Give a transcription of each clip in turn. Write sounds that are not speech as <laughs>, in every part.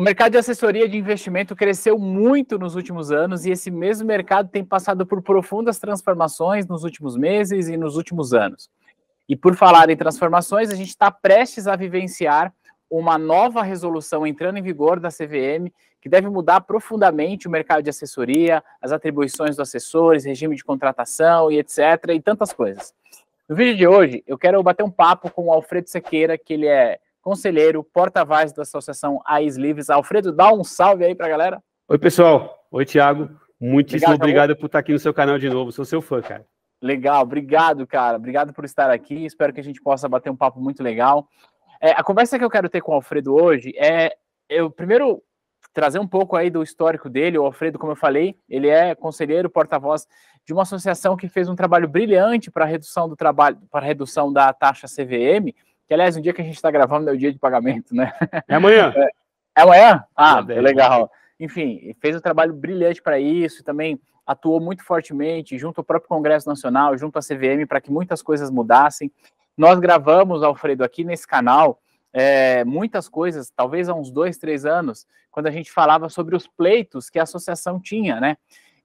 O mercado de assessoria de investimento cresceu muito nos últimos anos e esse mesmo mercado tem passado por profundas transformações nos últimos meses e nos últimos anos. E por falar em transformações, a gente está prestes a vivenciar uma nova resolução entrando em vigor da CVM, que deve mudar profundamente o mercado de assessoria, as atribuições dos assessores, regime de contratação e etc. e tantas coisas. No vídeo de hoje, eu quero bater um papo com o Alfredo Sequeira, que ele é conselheiro, porta-voz da Associação AIS Livres. Alfredo, dá um salve aí para a galera. Oi, pessoal. Oi, Tiago. Muitíssimo obrigado, obrigado por estar aqui no seu canal de novo. Sou seu fã, cara. Legal, obrigado, cara. Obrigado por estar aqui. Espero que a gente possa bater um papo muito legal. É, a conversa que eu quero ter com o Alfredo hoje é eu primeiro trazer um pouco aí do histórico dele. O Alfredo, como eu falei, ele é conselheiro, porta-voz de uma associação que fez um trabalho brilhante para redução do trabalho, para redução da taxa CVM que, aliás, um dia que a gente está gravando é o dia de pagamento, né? É amanhã. É, <laughs> é amanhã? Ah, é legal. Enfim, fez um trabalho brilhante para isso, também atuou muito fortemente junto ao próprio Congresso Nacional, junto à CVM, para que muitas coisas mudassem. Nós gravamos, Alfredo, aqui nesse canal, é, muitas coisas, talvez há uns dois, três anos, quando a gente falava sobre os pleitos que a associação tinha, né?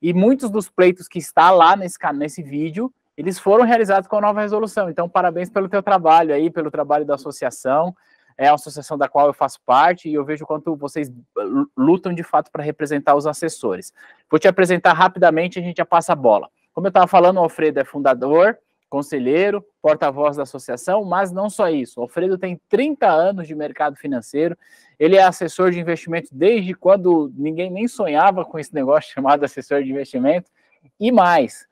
E muitos dos pleitos que está lá nesse, nesse vídeo eles foram realizados com a nova resolução. Então, parabéns pelo teu trabalho aí, pelo trabalho da associação. É a associação da qual eu faço parte e eu vejo quanto vocês lutam de fato para representar os assessores. Vou te apresentar rapidamente e a gente já passa a bola. Como eu estava falando, o Alfredo é fundador, conselheiro, porta-voz da associação, mas não só isso. O Alfredo tem 30 anos de mercado financeiro, ele é assessor de investimento desde quando ninguém nem sonhava com esse negócio <laughs> chamado assessor de investimento. E mais,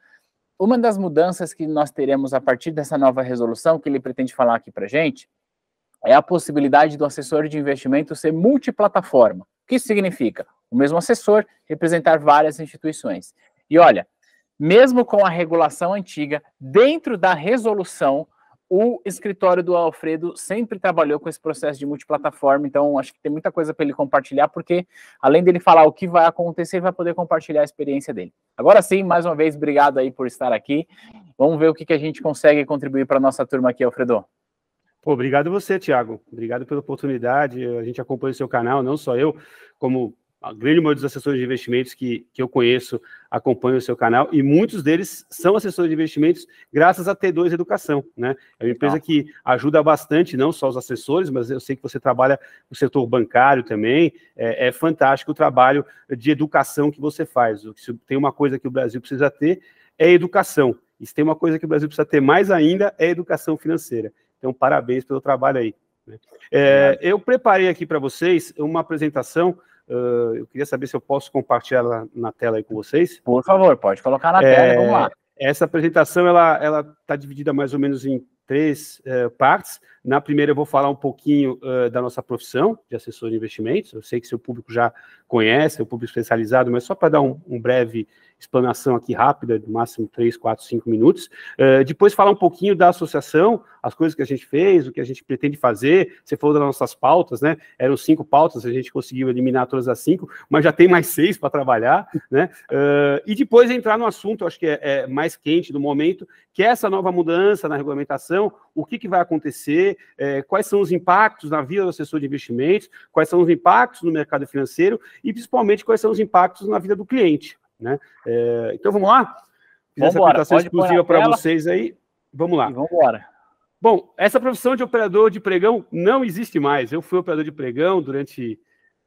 uma das mudanças que nós teremos a partir dessa nova resolução, que ele pretende falar aqui para gente, é a possibilidade do assessor de investimento ser multiplataforma. O que isso significa? O mesmo assessor representar várias instituições. E olha, mesmo com a regulação antiga, dentro da resolução, o escritório do Alfredo sempre trabalhou com esse processo de multiplataforma, então acho que tem muita coisa para ele compartilhar, porque além dele falar o que vai acontecer, ele vai poder compartilhar a experiência dele. Agora sim, mais uma vez, obrigado aí por estar aqui. Vamos ver o que, que a gente consegue contribuir para a nossa turma aqui, Alfredo. Pô, obrigado você, Tiago. Obrigado pela oportunidade. A gente acompanha o seu canal, não só eu, como a grande maioria dos assessores de investimentos que, que eu conheço acompanham o seu canal e muitos deles são assessores de investimentos graças a T2 Educação, né? É uma empresa que ajuda bastante, não só os assessores, mas eu sei que você trabalha no setor bancário também. É, é fantástico o trabalho de educação que você faz. Se tem uma coisa que o Brasil precisa ter é educação. E se tem uma coisa que o Brasil precisa ter mais ainda é educação financeira. Então, parabéns pelo trabalho aí. Né? É, eu preparei aqui para vocês uma apresentação Uh, eu queria saber se eu posso compartilhar na tela aí com vocês. Por favor, pode colocar na é, tela, vamos lá. Essa apresentação, ela está dividida mais ou menos em três uh, partes. Na primeira, eu vou falar um pouquinho uh, da nossa profissão de assessor de investimentos. Eu sei que seu público já conhece, o é público especializado, mas só para dar um, um breve explanação aqui rápida, no máximo 3, 4, 5 minutos. Uh, depois falar um pouquinho da associação, as coisas que a gente fez, o que a gente pretende fazer. Você falou das nossas pautas, né? Eram cinco pautas, a gente conseguiu eliminar todas as cinco, mas já tem mais <laughs> seis para trabalhar, né? Uh, e depois entrar no assunto, acho que é, é, mais quente do momento, que é essa nova mudança na regulamentação, o que, que vai acontecer, é, quais são os impactos na vida do assessor de investimentos, quais são os impactos no mercado financeiro e, principalmente, quais são os impactos na vida do cliente. Né? É, então vamos lá? Fiz essa apresentação exclusiva para vocês aí. Vamos lá. vamos embora. Bom, essa profissão de operador de pregão não existe mais. Eu fui operador de pregão durante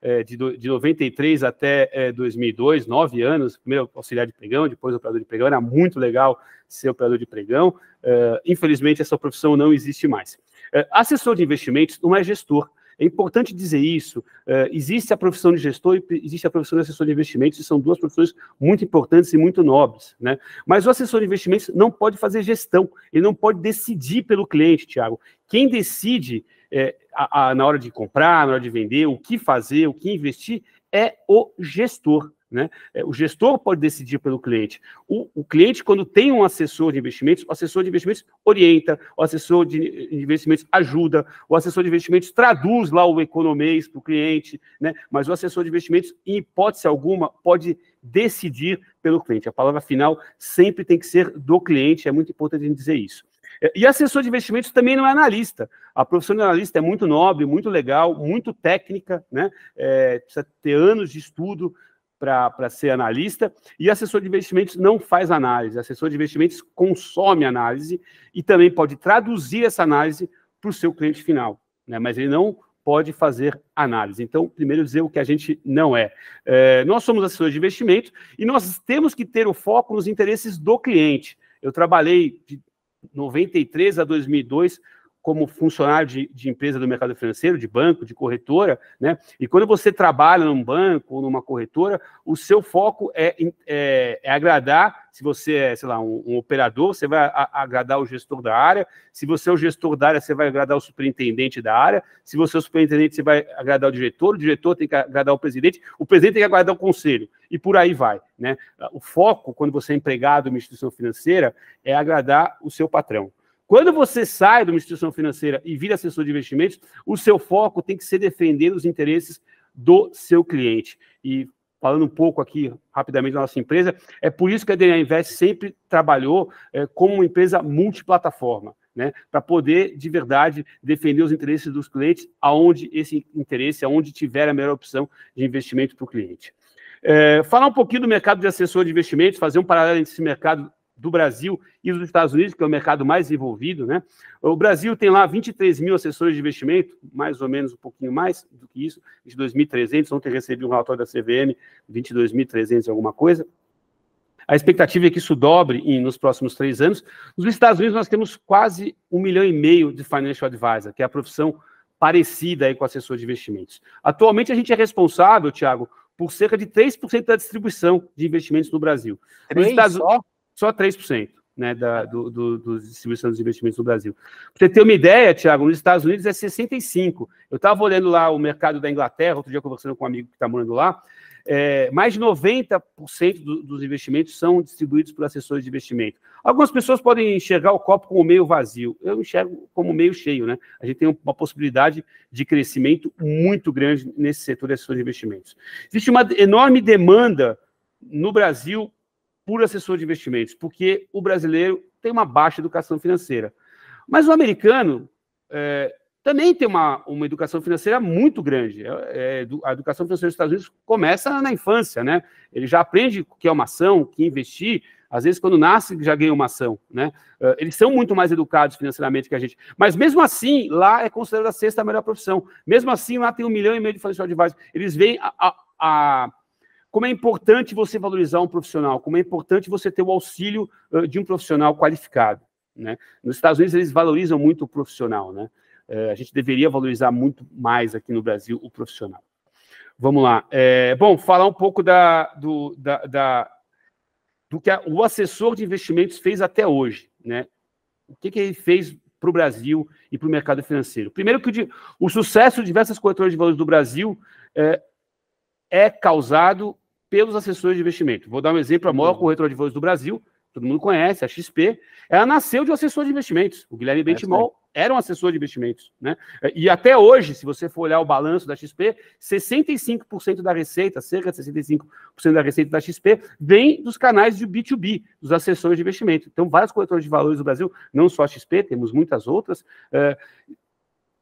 é, de, de 93 até é, 2002, nove anos, primeiro auxiliar de pregão, depois operador de pregão. Era muito legal ser operador de pregão. É, infelizmente, essa profissão não existe mais. É, assessor de investimentos não é gestor. É importante dizer isso. Uh, existe a profissão de gestor e existe a profissão de assessor de investimentos, e são duas profissões muito importantes e muito nobres. Né? Mas o assessor de investimentos não pode fazer gestão, ele não pode decidir pelo cliente, Tiago. Quem decide é, a, a, na hora de comprar, na hora de vender, o que fazer, o que investir, é o gestor. Né? É, o gestor pode decidir pelo cliente. O, o, cliente, quando tem um assessor de investimentos, o assessor de investimentos orienta, o assessor de investimentos ajuda, o assessor de investimentos traduz lá o economês para o cliente, né? mas o assessor de investimentos, em hipótese alguma, pode decidir pelo cliente. A palavra final sempre tem que ser do cliente, é muito importante a gente dizer isso. É, e assessor de investimentos também não é analista. A profissão de analista é muito nobre, muito legal, muito técnica, né? É, precisa ter anos de estudo, para ser analista, e assessor de investimentos não faz análise, assessor de investimentos consome análise e também pode traduzir essa análise para o seu cliente final, né? mas ele não pode fazer análise. Então, primeiro dizer o que a gente não é. é. Nós somos assessores de investimento e nós temos que ter o foco nos interesses do cliente. Eu trabalhei de 93 a 2002 como funcionário de, de, empresa do mercado financeiro, de banco, de corretora, né? E quando você trabalha num banco ou numa corretora, o seu foco é, é, é agradar, se você é, sei lá, um, um operador, você vai a, agradar o gestor da área, se você é o gestor da área, você vai agradar o superintendente da área, se você é o superintendente, você vai agradar o diretor, o diretor tem que agradar o presidente, o presidente tem que agradar o conselho, e por aí vai, né? O foco, quando você é empregado em uma instituição financeira, é agradar o seu patrão. Quando você sai de uma instituição financeira e vira assessor de investimentos, o seu foco tem que ser defender os interesses do seu cliente. E falando um pouco aqui rapidamente da nossa empresa, é por isso que a DNA Invest sempre trabalhou é, como uma empresa multiplataforma. Né, para poder de verdade defender os interesses dos clientes, aonde esse interesse, aonde tiver a melhor opção de investimento para o cliente. É, falar um pouquinho do mercado de assessor de investimentos, fazer um paralelo entre esse mercado do Brasil e dos Estados Unidos, que é o mercado mais envolvido. Né? O Brasil tem lá 23 mil assessores de investimento, mais ou menos um pouquinho mais do que isso, 2.300. Ontem recebi um relatório da CVM, 22.300 alguma coisa. A expectativa é que isso dobre em, nos próximos três anos. Nos Estados Unidos, nós temos quase um milhão e meio de financial advisor, que é a profissão parecida aí com assessor de investimentos. Atualmente, a gente é responsável, Tiago, por cerca de 3% da distribuição de investimentos no Brasil. Nos Estados... só? só 3% né, da, do, do, do distribuição dos investimentos no Brasil. Para você ter uma ideia, Tiago, nos Estados Unidos é 65. Eu estava olhando lá o mercado da Inglaterra, outro dia conversando com um amigo que está morando lá, é, mais de 90% do, dos investimentos são distribuídos por assessores de investimento. Algumas pessoas podem enxergar o copo como meio vazio. Eu enxergo como meio cheio, né? A gente tem uma possibilidade de crescimento muito grande nesse setor de assessores de investimentos. Existe uma enorme demanda no Brasil por assessor de investimentos, porque o brasileiro tem uma baixa educação financeira. Mas o americano é, também tem uma, uma educação financeira muito grande. É, é a educação financeira dos Estados Unidos começa na infância, né? Ele já aprende o que é uma ação, o que investir. Às vezes, quando nasce, já ganha uma ação, né? É, eles são muito mais educados financeiramente que a gente. Mas mesmo assim, lá é considerada a sexta melhor profissão. Mesmo assim, lá tem um milhão e meio de financial advisors. Eles veem a, a como é importante você valorizar um profissional, como é importante você ter o auxílio de um profissional qualificado. Né? Nos Estados Unidos, eles valorizam muito o profissional. Né? Eh, a gente deveria valorizar muito mais aqui no Brasil o profissional. Vamos lá. É, bom, falar um pouco da, do, da, da, do que a, o assessor de investimentos fez até hoje. Né? O que, que ele fez para o Brasil e para o mercado financeiro? Primeiro, que o, o sucesso de diversas corretoras de valores do Brasil é, é causado pelos assessores de investimento. Vou dar um exemplo, a maior uhum. corretora de valores do Brasil, todo mundo conhece, a XP, ela nasceu de um assessor de investimentos. O Guilherme Bentimol é, era um assessor de investimentos. Né? E até hoje, se você for olhar o balanço da XP, 65% da receita, cerca de 65% da receita da XP, vem dos canais de B2B, dos assessores de investimento. Então, várias corretoras de valores do Brasil, não só a XP, temos muitas outras, eh,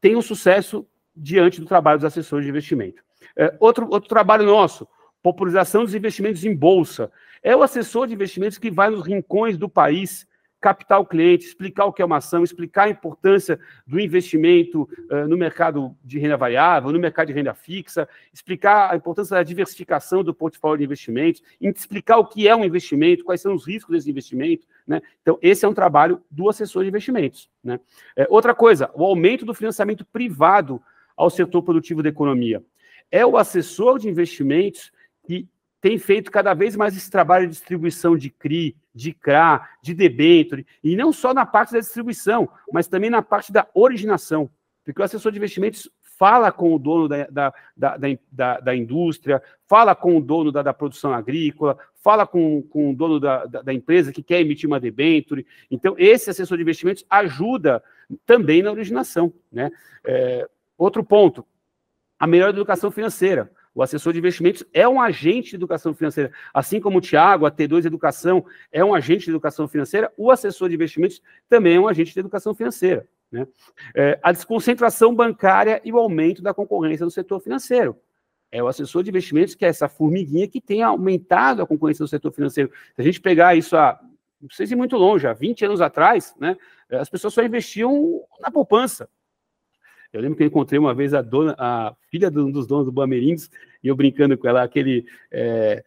têm um sucesso diante do trabalho dos assessores de investimento. É, outro, outro trabalho nosso, popularização dos investimentos em bolsa. É o assessor de investimentos que vai nos rincões do país captar o cliente, explicar o que é uma ação, explicar a importância do investimento uh, no mercado de renda variável, no mercado de renda fixa, explicar a importância da diversificação do portfólio de investimentos, explicar o que é um investimento, quais são os riscos desse investimento. Né? Então, esse é um trabalho do assessor de investimentos. Né? É, outra coisa, o aumento do financiamento privado ao setor produtivo da economia é o assessor de investimentos que tem feito cada vez mais esse trabalho de distribuição de CRI, de CRA, de debenture, e não só na parte da distribuição, mas também na parte da originação. Porque o assessor de investimentos fala com o dono da, da, da, da, da indústria, fala com o dono da, da produção agrícola, fala com, com o dono da, da, da, empresa que quer emitir uma debenture. Então, esse assessor de investimentos ajuda também na originação. Né? É, outro ponto, a melhor educação financeira. O assessor de investimentos é um agente de educação financeira. Assim como o Tiago, a T2 Educação, é um agente de educação financeira, o assessor de investimentos também é um agente de educação financeira. Né? É, a desconcentração bancária e o aumento da concorrência no setor financeiro. É o assessor de investimentos que é essa formiguinha que tem aumentado a concorrência no setor financeiro. Se a gente pegar isso há, não sei se muito longe, há 20 anos atrás, né, as pessoas só investiam na poupança. Eu lembro que eu encontrei uma vez a dona, a filha de um dos donos do Bamerindos, e eu brincando com ela, aquele. É,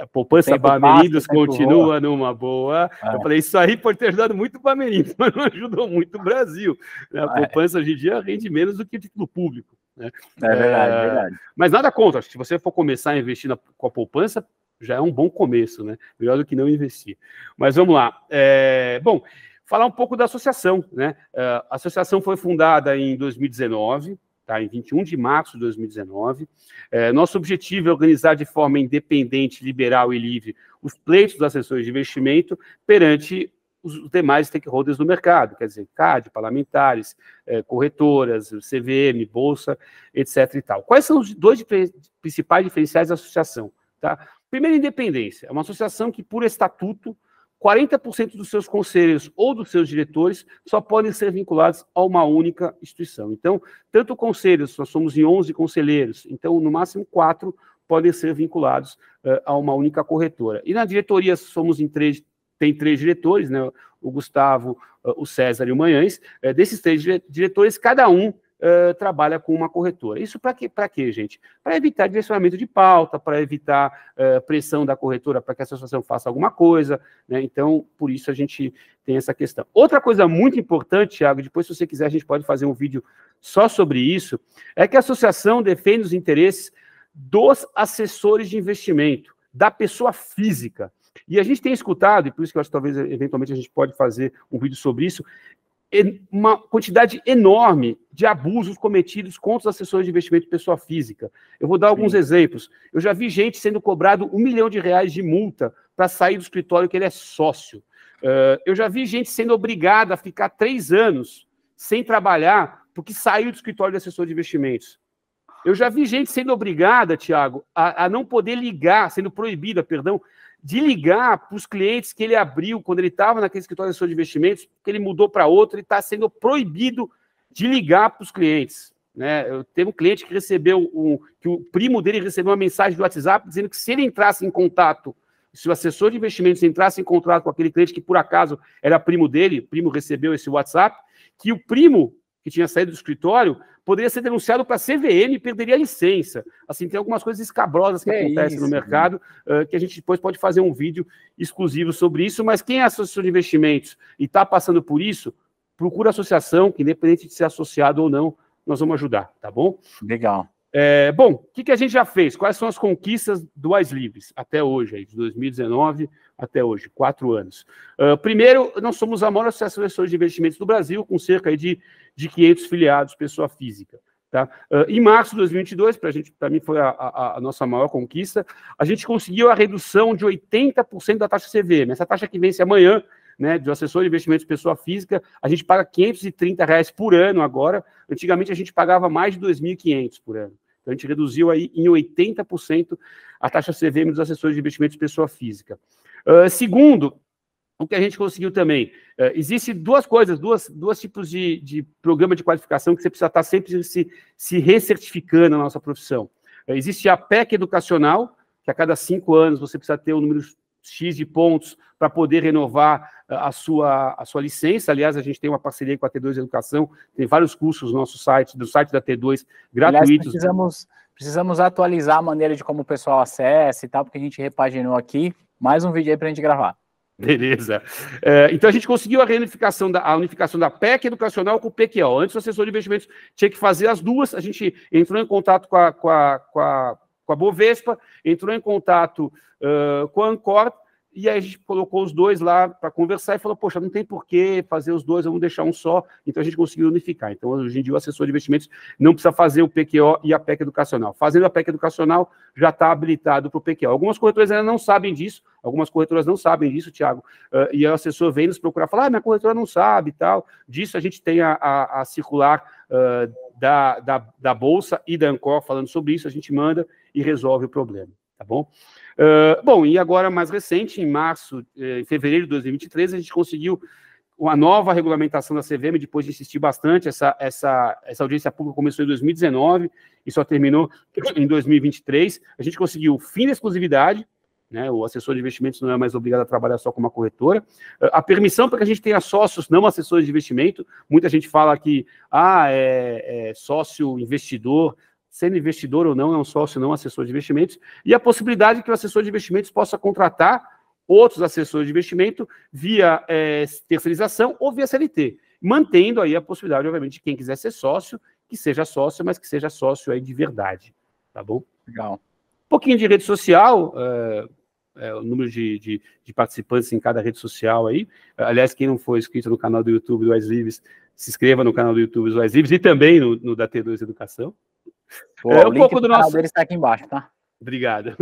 a poupança tempo Bamerindos continua boa. numa boa. É. Eu falei, isso aí pode ter ajudado muito o Bamerindos, <laughs> mas não ajudou muito o Brasil. A é. poupança hoje em dia rende menos do que o título público. Né? É verdade, é, verdade. Mas nada contra, se você for começar a investir na, com a poupança, já é um bom começo, né? Melhor do que não investir. Mas vamos lá. Eh, bom, falar um pouco da associação. Né? Ah, a associação foi fundada em 2019, tá? em 21 de março de 2019. É, nosso objetivo é organizar de forma independente, liberal e livre os pleitos das sessões de investimento perante os demais stakeholders do mercado, quer dizer, CAD, parlamentares, é, corretoras, CVM, Bolsa, etc. E tal. Quais são os dois principais diferenciais da associação? Tá? Primeiro, independência. É uma associação que, por estatuto, 40% dos seus conselheiros ou dos seus diretores só podem ser vinculados a uma única instituição. Então, tanto conselhos, nós somos em 11 conselheiros, então, no máximo, quatro podem ser vinculados uh, a uma única corretora. E na diretoria, somos em três, tem três diretores, né? o Gustavo, uh, o César e o Manhães. Uh, desses três diretores, cada um uh, trabalha com uma corretora. Isso para quê, quê, gente? Para evitar direcionamento de pauta, para evitar uh, pressão da corretora para que a associação faça alguma coisa. Né? Então, por isso a gente tem essa questão. Outra coisa muito importante, Thiago, depois, se você quiser, a gente pode fazer um vídeo só sobre isso, é que a associação defende os interesses dos assessores de investimento, da pessoa física. E a gente tem escutado, e por isso que eu acho que talvez eventualmente a gente pode fazer um vídeo sobre isso, uma quantidade enorme de abusos cometidos contra as assessores de investimento de pessoa física. Eu vou dar alguns exemplos. Eu já vi gente sendo cobrado um milhão de reais de multa para sair do escritório que ele é sócio. Uh, eu já vi gente sendo obrigada a ficar três anos sem trabalhar porque saiu do escritório de assessor de investimentos. Eu já vi gente sendo obrigada, Tiago, a, a não poder ligar, sendo proibida, perdão, de ligar para os clientes que ele abriu quando ele estava naquele escritório de assessor de investimentos, que ele mudou para outro, ele está sendo proibido de ligar para os clientes. Né? Eu teve um cliente que recebeu um, que o primo dele recebeu uma mensagem do WhatsApp dizendo que se ele entrasse em contato, se o assessor de investimentos entrasse em contato com aquele cliente que por acaso era primo dele, o primo recebeu esse WhatsApp, que o primo que tinha saído do escritório poderia ser denunciado para a CVM e perderia a licença. Assim, tem algumas coisas escabrosas que, é acontecem isso, no mercado, uh, que a gente depois pode fazer um vídeo exclusivo sobre isso, mas quem é associação de investimentos e está passando por isso, procura associação, que independente de ser associado ou não, nós vamos ajudar, tá bom? Legal. É, bom, o que, que, a gente já fez? Quais são as conquistas do As Livres até hoje, aí, de 2019 até hoje, quatro anos? Uh, primeiro, nós somos a maior associação de de investimentos do Brasil, com cerca de de 500 filiados, pessoa física. Tá? Uh, em março de 2022, para mim foi a, a, a, nossa maior conquista, a gente conseguiu a redução de 80% da taxa CVM. Essa taxa que vence amanhã, né, do assessor de investimentos pessoa física, a gente paga R$ 530 reais por ano agora. Antigamente a gente pagava mais de 2.500 por ano. Então a gente reduziu aí em 80% a taxa CVM dos assessores de investimentos pessoa física. Uh, segundo, o que a gente conseguiu também? É, existe Existem duas coisas, duas, duas tipos de, de programa de qualificação que você precisa estar sempre se, se recertificando na nossa profissão. É, existe a PEC educacional, que a cada cinco anos você precisa ter um número X de pontos para poder renovar é, a sua, a sua licença. Aliás, a gente tem uma parceria com a T2 Educação, tem vários cursos no nosso site, do site da T2, gratuitos. Aliás, precisamos, precisamos atualizar a maneira de como o pessoal acessa e tal, porque a gente repaginou aqui. Mais um vídeo aí para a gente gravar. <laughs> Beleza. É, então a gente conseguiu a reunificação da, a unificação da PEC educacional com o PQO. Antes o assessor de investimentos tinha que fazer as duas, a gente entrou em contato com a, com a, com a, com a Bovespa, entrou em contato uh, com a Ancor, e aí a gente colocou os dois lá para conversar e falou: poxa, não tem por que fazer os dois, vamos deixar um só. Então a gente conseguiu unificar. Então hoje em dia o assessor de investimentos não precisa fazer o PQO e a PEC educacional. Fazendo a PEC educacional já está habilitado para o PQO. Algumas corretoras ainda não sabem disso, algumas corretoras não sabem disso, Tiago. Uh, ah, e o assessor vem nos procurar falar: ah, minha corretora não sabe e tal. Disso a gente tem a, a, a circular. Uh, da, da, da Bolsa e da Ancor falando sobre isso, a gente manda e resolve o problema, tá bom? Ah, bom, e agora mais recente, em março, eh, em fevereiro de 2023, a gente conseguiu uma nova regulamentação da CVM, depois de insistir bastante, essa, essa, essa audiência pública começou em 2019 e só terminou em 2023. A gente conseguiu o fim da exclusividade, né, o assessor de investimentos não é mais obrigado a trabalhar só com uma corretora. Ah, a permissão para que a gente tenha sócios, não assessores de investimento. Muita gente fala que ah, é, é sócio investidor, sendo investidor ou não, é um sócio ou não, assessor de investimentos, e a possibilidade que o assessor de investimentos possa contratar outros assessores de investimento via é, terceirização ou via CLT, mantendo aí a possibilidade, obviamente, de quem quiser ser sócio, que seja sócio, mas que seja sócio aí de verdade, tá bom? Legal. Um pouquinho de rede social, é... É, o número de, de, de, participantes em cada rede social aí. Aliás, quem não for inscrito no canal do YouTube do Wise Lives, se inscreva no canal do YouTube do Wise Lives e também no, no da T2 Educação, Pô, é um pouco do nosso. está aqui embaixo, tá? Obrigado.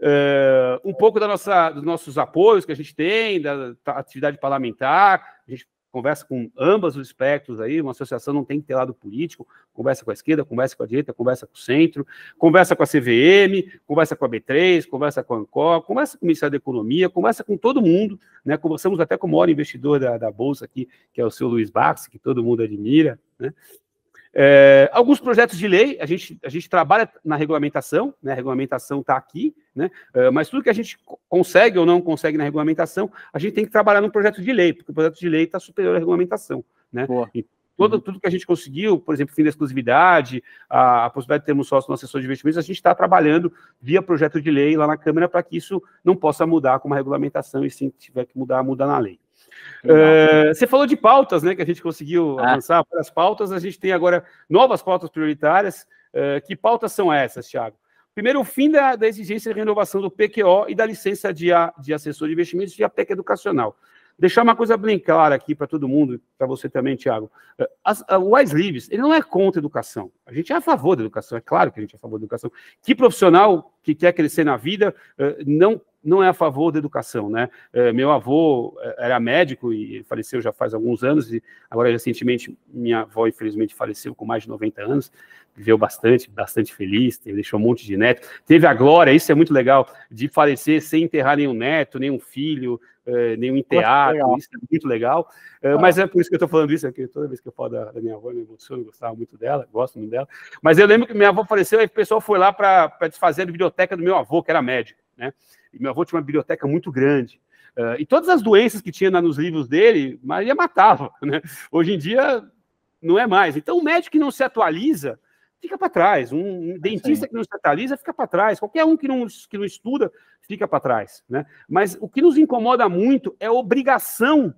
É, um pouco da nossa, dos nossos apoios que a gente tem, da, da atividade parlamentar, a gente conversa com ambas os espectros aí, uma associação não tem que ter lado político, conversa com a esquerda, conversa com a direita, conversa com o centro, conversa com a CVM, conversa com a B3, conversa com a Ancor, conversa com o Ministério da Economia, conversa com todo mundo, né? Conversamos até com o maior investidor da, da Bolsa aqui, que é o seu Luiz Bax, que todo mundo admira, né? É, alguns projetos de lei, a gente, a gente trabalha na regulamentação, né? a regulamentação está aqui, né? É, mas tudo que a gente consegue ou não consegue na regulamentação, a gente tem que trabalhar num projeto de lei, porque o projeto de lei está superior à regulamentação. Né? E todo, uhum. Tudo que a gente conseguiu, por exemplo, fim da exclusividade, a, a possibilidade de termos sócio no assessor de investimentos, a gente está trabalhando via projeto de lei lá na Câmara para que isso não possa mudar com uma regulamentação e, se tiver que mudar, muda na lei. Uh, você falou de pautas, né? Que a gente conseguiu ah. avançar para as pautas. A gente tem agora novas pautas prioritárias. Uh, que pautas são essas, Thiago? Primeiro, o fim da, da exigência de renovação do PQO e da licença de, a, de assessor de investimentos e a PEC educacional. Deixar uma coisa bem clara aqui para todo mundo, para você também, Thiago. Eh, as, o Wise Lives, ele não é contra a educação. A gente é a favor da educação, é claro que a gente é a favor da educação. Que profissional que quer crescer na vida não não é a favor da educação, né? É, meu avô é, era médico e faleceu já faz alguns anos, e agora recentemente minha avó, infelizmente, faleceu com mais de 90 anos, viveu bastante, bastante feliz, deixou um monte de neto, teve a glória, isso é muito legal, de falecer sem enterrar nenhum neto, nenhum filho, é, nenhum enteado, isso é muito legal. É, ah. Mas é por isso que eu estou falando isso, porque é toda vez que eu falo da, da minha avó, eu me emociono, eu gostava muito dela, gosto muito dela. Mas eu lembro que minha avó faleceu, e o pessoal foi lá para desfazer a biblioteca do meu avô, que era médico. Né? E meu avô tinha uma biblioteca muito grande. Uh, e todas as doenças que tinha nos livros dele, Maria matava. <laughs> Né? Hoje em dia, não é mais. Então, um médico que não se atualiza fica para trás. Um é dentista Sim. que não se atualiza fica para trás. Qualquer um que não, que não estuda fica para trás. Né? Mas o que nos incomoda muito é a obrigação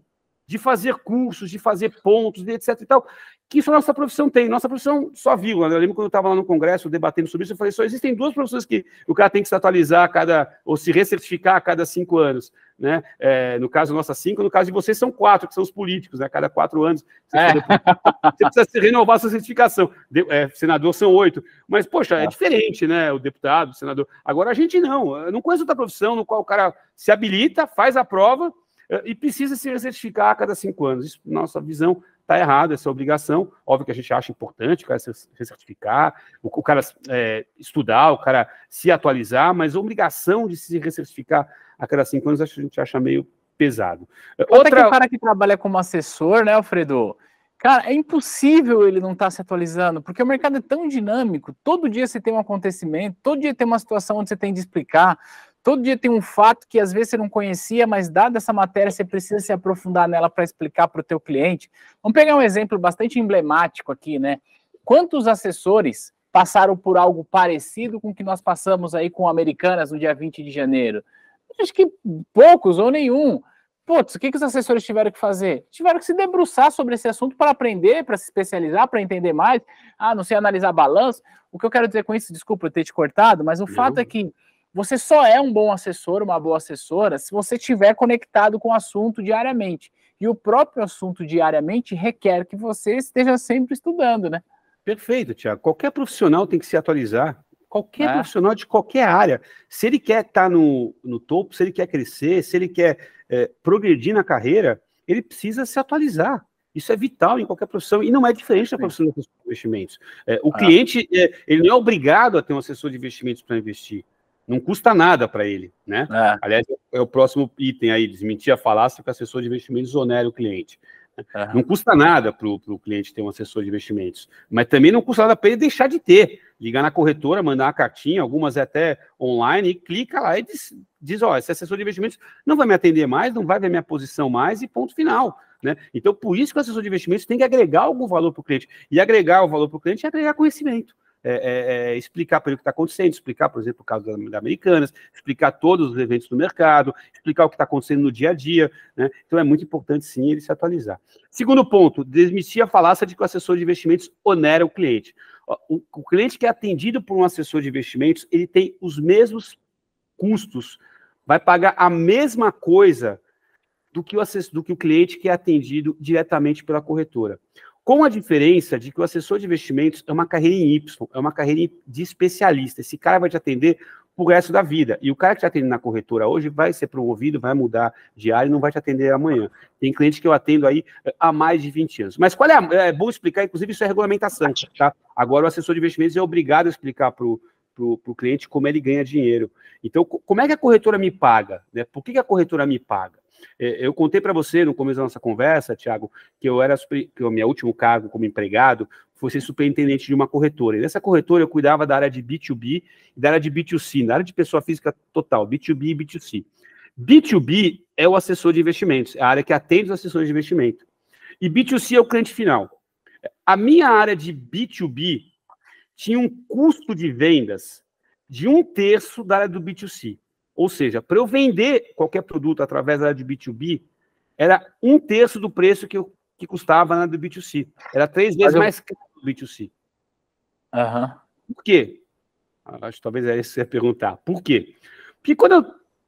de fazer cursos, de fazer pontos, de etc e tal, que isso a nossa profissão tem. Nossa profissão só viu. Né? Eu lembro quando eu estava lá no Congresso debatendo sobre isso, eu falei, só existem duas profissões que o cara tem que se atualizar a cada, ou se recertificar a cada cinco anos. Né? É, no caso, nossa cinco, no caso de vocês são quatro, que são os políticos, né? cada quatro anos. Você, é. você precisa se renovar sua certificação. De, é, senador são oito. Mas, poxa, é, é diferente, né? O deputado, o senador. Agora a gente não. Eu não conheço outra profissão no qual o cara se habilita, faz a prova é, e precisa se certificar a cada cinco anos. Isso, nossa visão está errada, essa obrigação. Óbvio que a gente acha importante o cara se recertificar, o, o cara é, estudar, o cara se atualizar, mas a obrigação de se recertificar a cada cinco anos a gente acha meio pesado. É, outra... Até que o cara que trabalha como assessor, né, Alfredo? Cara, é impossível ele não estar tá se atualizando, porque o mercado é tão dinâmico, todo dia você tem um acontecimento, todo dia tem uma situação onde você tem de explicar, Todo dia tem um fato que às vezes você não conhecia, mas dada essa matéria você precisa se aprofundar nela para explicar para o teu cliente. Vamos pegar um exemplo bastante emblemático aqui, né? Quantos assessores passaram por algo parecido com o que nós passamos aí com Americanas no dia 20 de janeiro? Acho que poucos ou nenhum. Putz, o que, que os assessores tiveram que fazer? Tiveram que se debruçar sobre esse assunto para aprender, para se especializar, para entender mais. Ah, não sei analisar balanço. O que eu quero dizer com isso, desculpa eu ter te cortado, mas o eu... fato é que você só é um bom assessor, uma boa assessora, se você estiver conectado com o assunto diariamente. E o próprio assunto diariamente requer que você esteja sempre estudando, né? Perfeito, Tiago. Qualquer profissional tem que se atualizar. Qualquer é. profissional de qualquer área. Se ele quer estar tá no, no topo, se ele quer crescer, se ele quer é, progredir na carreira, ele precisa se atualizar. Isso é vital em qualquer profissão e não é diferente da profissão de investimentos. É, o ah. cliente é, ele não é obrigado a ter um assessor de investimentos para investir não custa nada para ele, né? É. Aliás, é o próximo item aí, desmentir a falácia que o assessor de investimentos onera o cliente. É. Não custa nada para o cliente ter um assessor de investimentos, mas também não custa nada para ele deixar de ter. Ligar na corretora, mandar uma cartinha, algumas é até online, e clica lá e diz, diz: ó, esse assessor de investimentos não vai me atender mais, não vai ver minha posição mais, e ponto final. Né? Então, por isso que o assessor de investimentos tem que agregar algum valor para o cliente. E agregar o valor para o cliente é agregar conhecimento. É, é, é, explicar para ele o que está acontecendo, explicar, por exemplo, o caso da, da Americanas, explicar todos os eventos do mercado, explicar o que está acontecendo no dia a dia. Né? Então é muito importante, sim, ele se atualizar. Segundo ponto, desmistir a falácia de que o assessor de investimentos onera o cliente. O, o cliente que é atendido por um assessor de investimentos, ele tem os mesmos custos, vai pagar a mesma coisa do que o, do que o cliente que é atendido diretamente pela corretora. Com a diferença de que o assessor de investimentos é uma carreira em Y, é uma carreira de especialista. Esse cara vai te atender pro resto da vida. E o cara que te atende na corretora hoje vai ser promovido, vai mudar de área e não vai te atender amanhã. Tem cliente que eu atendo aí eh, há mais de 20 anos. Mas qual é, a, é bom explicar, inclusive isso é regulamentação, tá? Agora o assessor de investimentos é obrigado a explicar pro para o cliente como ele ganha dinheiro. Então, como é que a corretora me paga? Né? Por que, que a corretora me paga? É, eu contei para você no começo da nossa conversa, Tiago, que eu era que o meu último cargo como empregado foi ser superintendente de uma corretora. E nessa corretora eu cuidava da área de B2B e da área de B2C, da área de pessoa física total, B2B e B2C. B2B é o assessor de investimentos, é a área que atende os assessores de investimento. E B2C é o cliente final. A minha área de B2B tinha um custo de vendas de um terço da área do B2C. Ou seja, para eu vender qualquer produto através da de B2B, era um terço do preço que, eu, que custava na do B2C. Era três vezes eu... mais caro do B2C. Uhum. Por quê? Ah, acho que talvez é isso que você ia perguntar. Por quê? Porque quando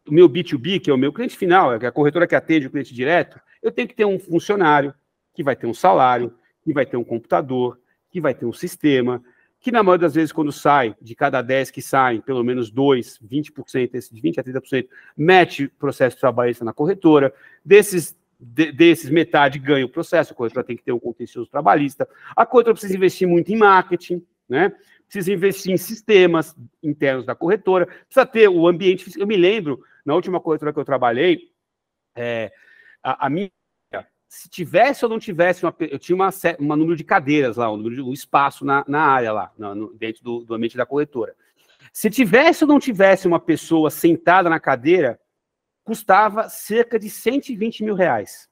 o meu B2B, que é o meu cliente final, é a corretora que atende o cliente direto, eu tenho que ter um funcionário que vai ter um salário, que vai ter um computador, que vai ter um sistema, que na maioria das vezes, quando sai, de cada 10 que saem, pelo menos 2, 20%, esse de 20% a 30%, mete processo trabalhista na corretora. Desses, de, desses metade ganha o processo, a corretora tem que ter um contencioso trabalhista. A corretora precisa investir muito em marketing, né? precisa investir em sistemas internos da corretora, precisa ter o ambiente. Eu me lembro, na última corretora que eu trabalhei, é, a, a minha se tivesse ou não tivesse, uma, eu tinha uma, uma número de cadeiras lá, um, número de, um espaço na, na área lá, na, no, dentro do, do ambiente da corretora. Se tivesse ou não tivesse uma pessoa sentada na cadeira, custava cerca de 120 mil reais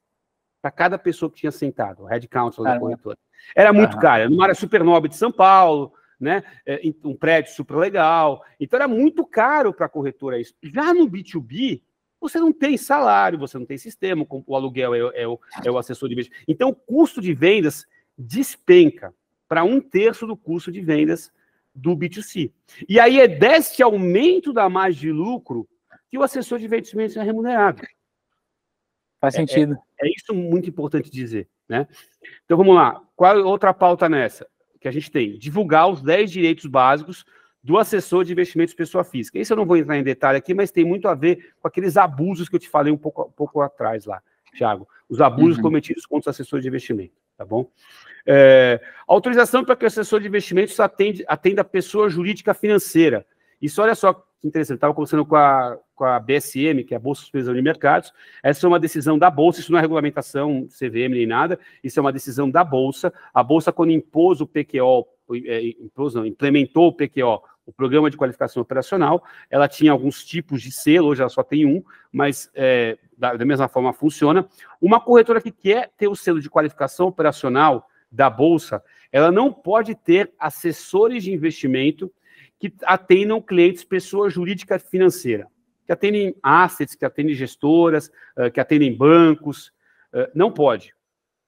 para cada pessoa que tinha sentado, o headcount da corretora. Era muito caro, era numa área super nobre de São Paulo, né? É, um prédio super legal. Então era muito caro para a corretora isso. Já no B2B, você não tem salário, você não tem sistema, o aluguel é, é, o, é o assessor de vendas. Então, o custo de vendas despenca para um terço do custo de vendas do B2C. E aí é deste aumento da margem de lucro que o assessor de investimentos é remunerado. Faz é, sentido. É, é, isso muito importante dizer. Né? Então vamos lá. Qual é outra pauta nessa que a gente tem? Divulgar os 10 direitos básicos do assessor de investimentos pessoa física. Isso eu não vou entrar em detalhe aqui, mas tem muito a ver com aqueles abusos que eu te falei um pouco, um pouco atrás lá, Thiago. Os abusos uhum. cometidos contra o assessor de investimento, tá bom? É, autorização para que o assessor de investimentos atende, atenda pessoa jurídica financeira. Isso, olha só que interessante, estava conversando com a, com a BSM, que é a Bolsa de Supervisão de Mercados, essa é uma decisão da Bolsa, isso não é regulamentação CVM nem nada, isso é uma decisão da Bolsa. A Bolsa, quando impôs o PQO, é, impôs, não, implementou o PQO o programa de qualificação operacional. Ela tinha alguns tipos de selo, hoje ela só tem um, mas é, da, da, mesma forma funciona. Uma corretora que quer ter o selo de qualificação operacional da Bolsa, ela não pode ter assessores de investimento que atendam clientes, pessoa jurídica financeira, que atendem assets, que atendem gestoras, eh, que atendem bancos. Eh, não pode.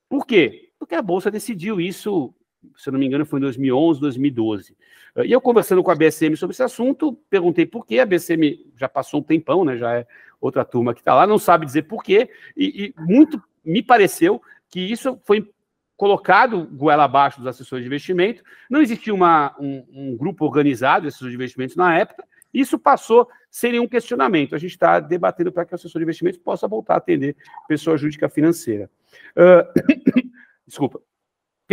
Por quê? Porque a Bolsa decidiu isso se eu não me engano, foi em 2011, 2012. Eh, e eu conversando com a BSM sobre esse assunto, perguntei por quê. A BSM já passou um tempão, né? Já é outra turma que está lá, não sabe dizer por quê. E, e, muito me pareceu que isso foi colocado goela abaixo dos assessores de investimento. Não existia uma, um, um grupo organizado de assessores de investimentos na época. Isso passou sem nenhum questionamento. A gente está debatendo para que o assessor de investimentos possa voltar a atender pessoa jurídica financeira. Uh, <coughs> desculpa.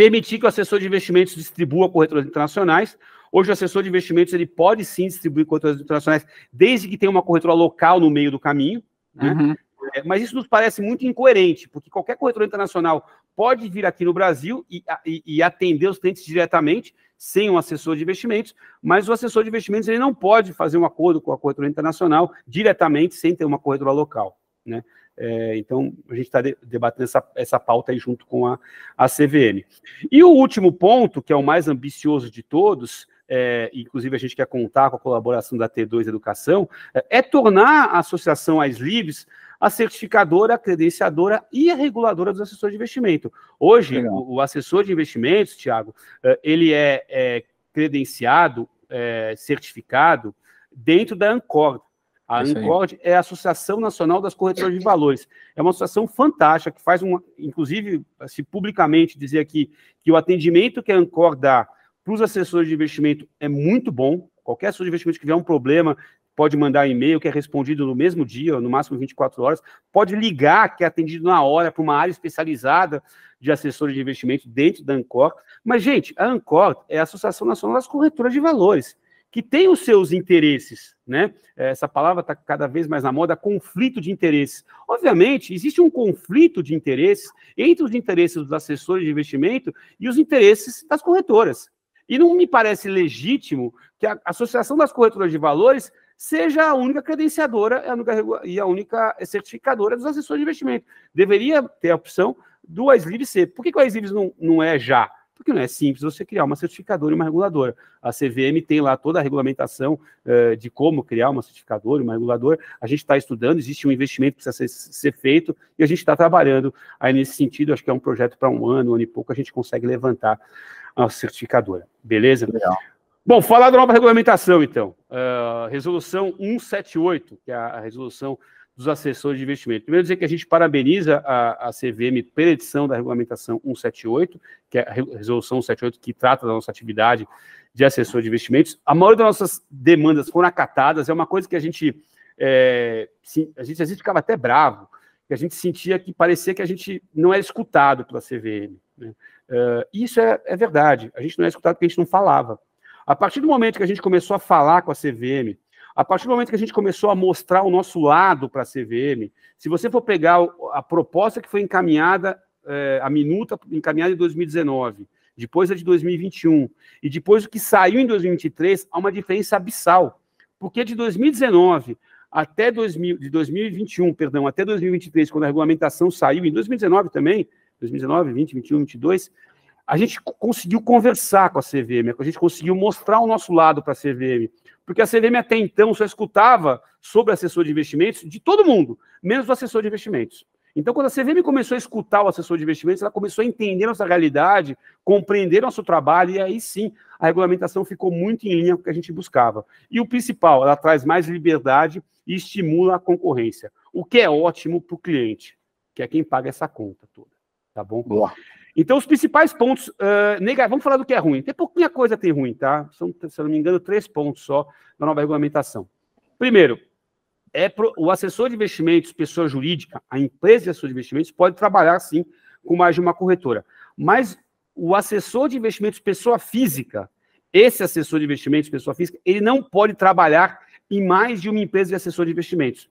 Permitir que o assessor de investimentos distribua corretoras internacionais. Hoje, o assessor de investimentos ele pode sim distribuir corretoras internacionais, desde que tenha uma corretora local no meio do caminho. Né? Uhum. É, mas isso nos parece muito incoerente, porque qualquer corretora internacional pode vir aqui no Brasil e, e, e, atender os clientes diretamente, sem um assessor de investimentos, mas o assessor de investimentos ele não pode fazer um acordo com a corretora internacional diretamente, sem ter uma corretora local. Né? É, então, a gente está de, debatendo essa, essa pauta aí junto com a, a CVM. E o último ponto, que é o mais ambicioso de todos, é, inclusive a gente quer contar com a colaboração da T2 Educação, é, é tornar a associação às livres a certificadora, a credenciadora e a reguladora dos assessores de investimento. Hoje, o, o, assessor de investimentos, Tiago, é, ele é, é credenciado, é, certificado dentro da ANCOR, a Ancord é a Associação Nacional das Corretoras de Valores. É uma associação fantástica que faz, um, inclusive, se publicamente dizer aqui que o atendimento que a Ancor dá para os assessores de investimento é muito bom. Qualquer assessor de investimento que tiver um problema, pode mandar e-mail que é respondido no mesmo dia, no máximo 24 horas, pode ligar que é atendido na hora para uma área especializada de assessores de investimento dentro da Ancor. Mas, gente, a Ancor é a Associação Nacional das Corretoras de Valores que tem os seus interesses, né? Essa palavra está cada vez mais na moda, conflito de interesses. Obviamente, existe um conflito de interesses entre os interesses dos assessores de investimento e os interesses das corretoras. E não me parece legítimo que a Associação das Corretoras de Valores seja a única credenciadora a única, e a única certificadora dos assessores de investimento. Deveria ter a opção do Aislives ser. Por que, que o Aislives não, não é já? porque não é simples você criar uma certificadora e uma reguladora. A CVM tem lá toda a regulamentação uh, de como criar uma certificadora e uma reguladora. A gente está estudando, existe um investimento que precisa ser, ser feito e a gente está trabalhando aí nesse sentido. Acho que é um projeto para um ano, um ano e pouco, a gente consegue levantar a certificadora. Beleza? Legal. Bom, falar da nova regulamentação, então. Uh, resolução 178, que é a, a resolução dos assessores de investimento. Primeiro dizer que a gente parabeniza a, a CVM pela edição da regulamentação 178, que é a resolução 178 que trata da nossa atividade de assessor de investimentos. A maioria das nossas demandas foram acatadas, é uma coisa que a gente, é, sim, a gente às vezes ficava até bravo, que a gente sentia que parecia que a gente não era escutado pela CVM. Né? Uh, isso é, é verdade, a gente não era é escutado porque a gente não falava. A partir do momento que a gente começou a falar com a CVM, a partir do momento que a gente começou a mostrar o nosso lado para a CVM, se você for pegar a proposta que foi encaminhada, é, a minuta encaminhada em 2019, depois a de 2021 e depois o que saiu em 2023, há uma diferença abissal. Porque de 2019 até 2000, de 2021, perdão, até 2023, quando a regulamentação saiu, em 2019 também, 2019, 20, 21, 22, a gente conseguiu conversar com a CVM, a gente conseguiu mostrar o nosso lado para a CVM. Porque a CVM até então só escutava sobre assessor de investimentos de todo mundo, menos o assessor de investimentos. Então, quando a CVM começou a escutar o assessor de investimentos, ela começou a entender nossa realidade, compreender nosso trabalho, e aí sim a regulamentação ficou muito em linha com o que a gente buscava. E o principal, ela traz mais liberdade e estimula a concorrência, o que é ótimo para o cliente, que é quem paga essa conta toda. Tá bom? Boa. Então, os principais pontos uh, eh, negativos. Vamos falar do que é ruim. Tem pouquinha coisa que tem ruim, tá? São, se não me engano, três pontos só da nova regulamentação. Primeiro, é pro, o assessor de investimentos, pessoa jurídica, a empresa de assessor de investimentos, pode trabalhar sim com mais de uma corretora. Mas o assessor de investimentos, pessoa física, esse assessor de investimentos, pessoa física, ele não pode trabalhar em mais de uma empresa de assessor de investimentos.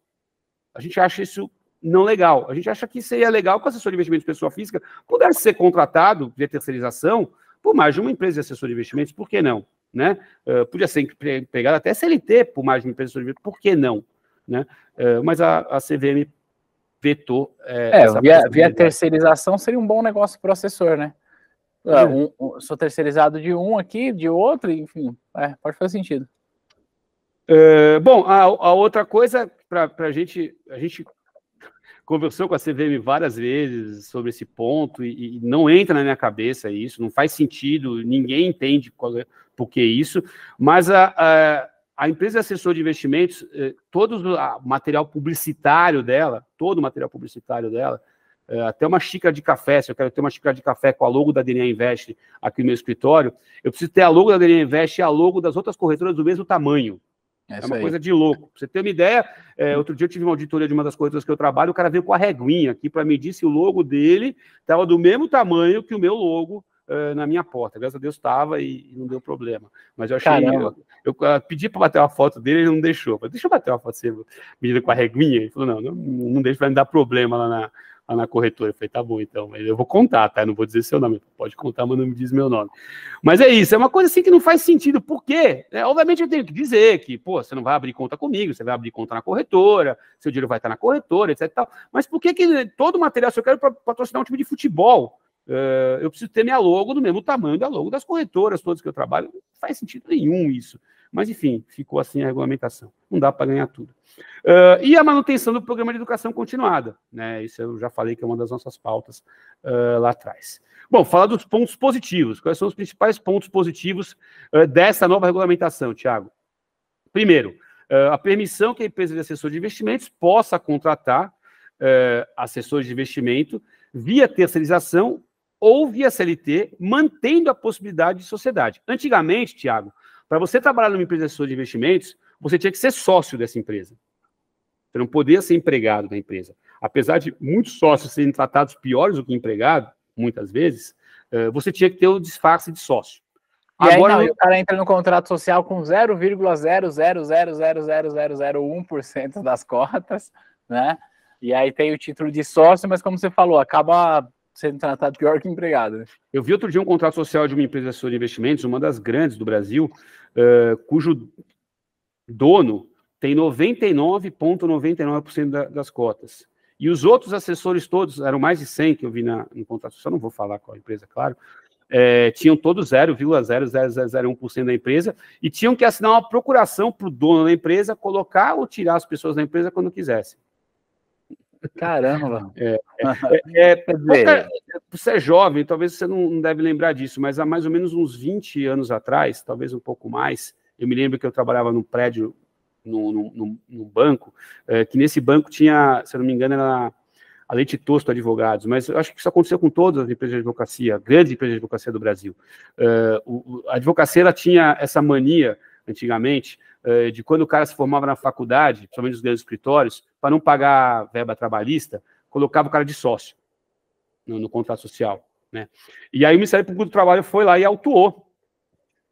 A gente acha isso não legal. A gente acha que seria legal que o assessor de investimentos de pessoa física pudesse ser contratado via terceirização por mais de uma empresa de assessor de investimentos, por que não? Né? Uh, podia ser empregado até CLT por mais de uma empresa de assessor de investimentos, por que não? Né? Uh, mas a, a CVM vetou. Eh, é, é via, via terceirização seria um bom negócio para o assessor, né? Ah, é. Um, um, sou terceirizado de um aqui, de outro, enfim, é, pode fazer sentido. bom, a, a, outra coisa para a gente, a gente conversou com a CVM várias vezes sobre esse ponto e, e, não entra na minha cabeça isso, não faz sentido, ninguém entende é, por que isso, mas a, a, a empresa assessor de investimentos, eh, todo o material publicitário dela, todo o material publicitário dela, eh, até uma xícara de café, se eu quero ter uma xícara de café com a logo da DNA Invest aqui no meu escritório, eu preciso ter a logo da DNA Invest e a logo das outras corretoras do mesmo tamanho é, é uma aí. coisa de louco. Pra você ter uma ideia, é, outro dia eu tive uma auditoria de uma das coisas que eu trabalho, o cara veio com a reguinha aqui para medir se o logo dele estava do mesmo tamanho que o meu logo é, na minha porta. Graças a Deus estava e, não deu problema. Mas eu achei. Eu, eu, eu, pedi para bater uma foto dele, ele não deixou. falei, deixa eu bater uma foto você, medida com a reguinha. Ele falou, não, não, não deixa, vai me dar problema lá na, lá na corretora. Eu falei, tá bom, então, eu vou contar, tá? Eu não vou dizer seu nome. Pode contar, mas não me diz meu nome. Mas é isso, é uma coisa assim que não faz sentido. Por quê? É, obviamente eu tenho que dizer que, pô, você não vai abrir conta comigo, você vai abrir conta na corretora, seu dinheiro vai estar na corretora, etc. Tal. Mas por que, que todo o material, se eu quero patrocinar um time de futebol, eh, eu preciso ter minha logo do mesmo tamanho da logo das corretoras todas que eu trabalho? Não faz sentido nenhum isso. Mas, enfim, ficou assim a regulamentação. Não dá para ganhar tudo. Uh, e a manutenção do programa de educação continuada. Né? Isso eu já falei que é uma das nossas pautas uh, lá atrás. Bom, falar dos pontos positivos. Quais são os principais pontos positivos uh, dessa nova regulamentação, Tiago? Primeiro, a permissão que a empresa de assessor de investimentos possa contratar assessores de investimento via terceirização ou via CLT, mantendo a possibilidade de sociedade. Antigamente, Tiago, para você trabalhar numa empresa de investimentos, você tinha que ser sócio dessa empresa. Você não podia ser empregado da empresa. Apesar de muitos sócios serem tratados piores do que empregado, muitas vezes, você tinha que ter o disfarce de sócio. E Agora, aí, não, o cara entra no contrato social com 0,0000001% das cotas, né? E aí tem o título de sócio, mas como você falou, acaba sendo tratado pior que empregado. Eu vi outro dia um contrato social de uma empresa de investimentos, uma das grandes do Brasil, eh, cujo dono tem 99,99% da, das cotas. E os outros assessores todos, eram mais de 100 que eu vi na, no contrato, só não vou falar qual a empresa, claro, é, tinham todos 0,0001% da empresa e tinham que assinar uma procuração para o dono da empresa colocar ou tirar as pessoas da empresa quando quisessem. Caramba! É, é, <laughs> é, é, é você é jovem, talvez você não, deve lembrar disso, mas há mais ou menos uns 20 anos atrás, talvez um pouco mais, eu me lembro que eu trabalhava num prédio, num, num, banco, é, que nesse banco tinha, se eu não me engano, era a Leite Tosto Advogados, mas eu acho que isso aconteceu com todas as empresas de advocacia, grandes empresas de advocacia do Brasil. É, o, a advocacia ela tinha essa mania, antigamente, de quando o cara se formava na faculdade, principalmente nos grandes escritórios, para não pagar verba trabalhista, colocava o cara de sócio no, no contrato social. Né? E aí o Ministério Público do Trabalho foi lá e autuou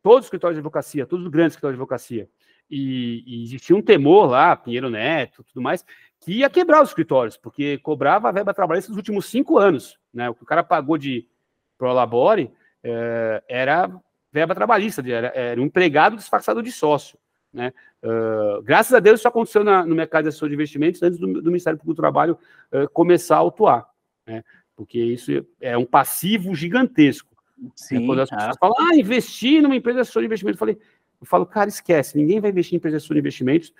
todos os escritórios de advocacia, todos os grandes escritórios de advocacia. E, e, existia um temor lá, Pinheiro Neto, tudo mais, que ia quebrar os escritórios, porque cobrava a verba trabalhista nos últimos cinco anos. Né? O que o cara pagou de prolabore é, eh, era verba trabalhista, era, era um empregado disfarçado de sócio. Né? Uh, graças a Deus isso aconteceu na, no mercado de assessor de investimentos antes do, do Ministério Público do Trabalho uh, começar a atuar, né? porque isso é um passivo gigantesco. Sim, né? Quando as é. pessoas falam, ah, investir numa empresa de assessor de investimentos, eu, falei, eu falo, cara, esquece, ninguém vai investir em empresa de assessor de investimentos,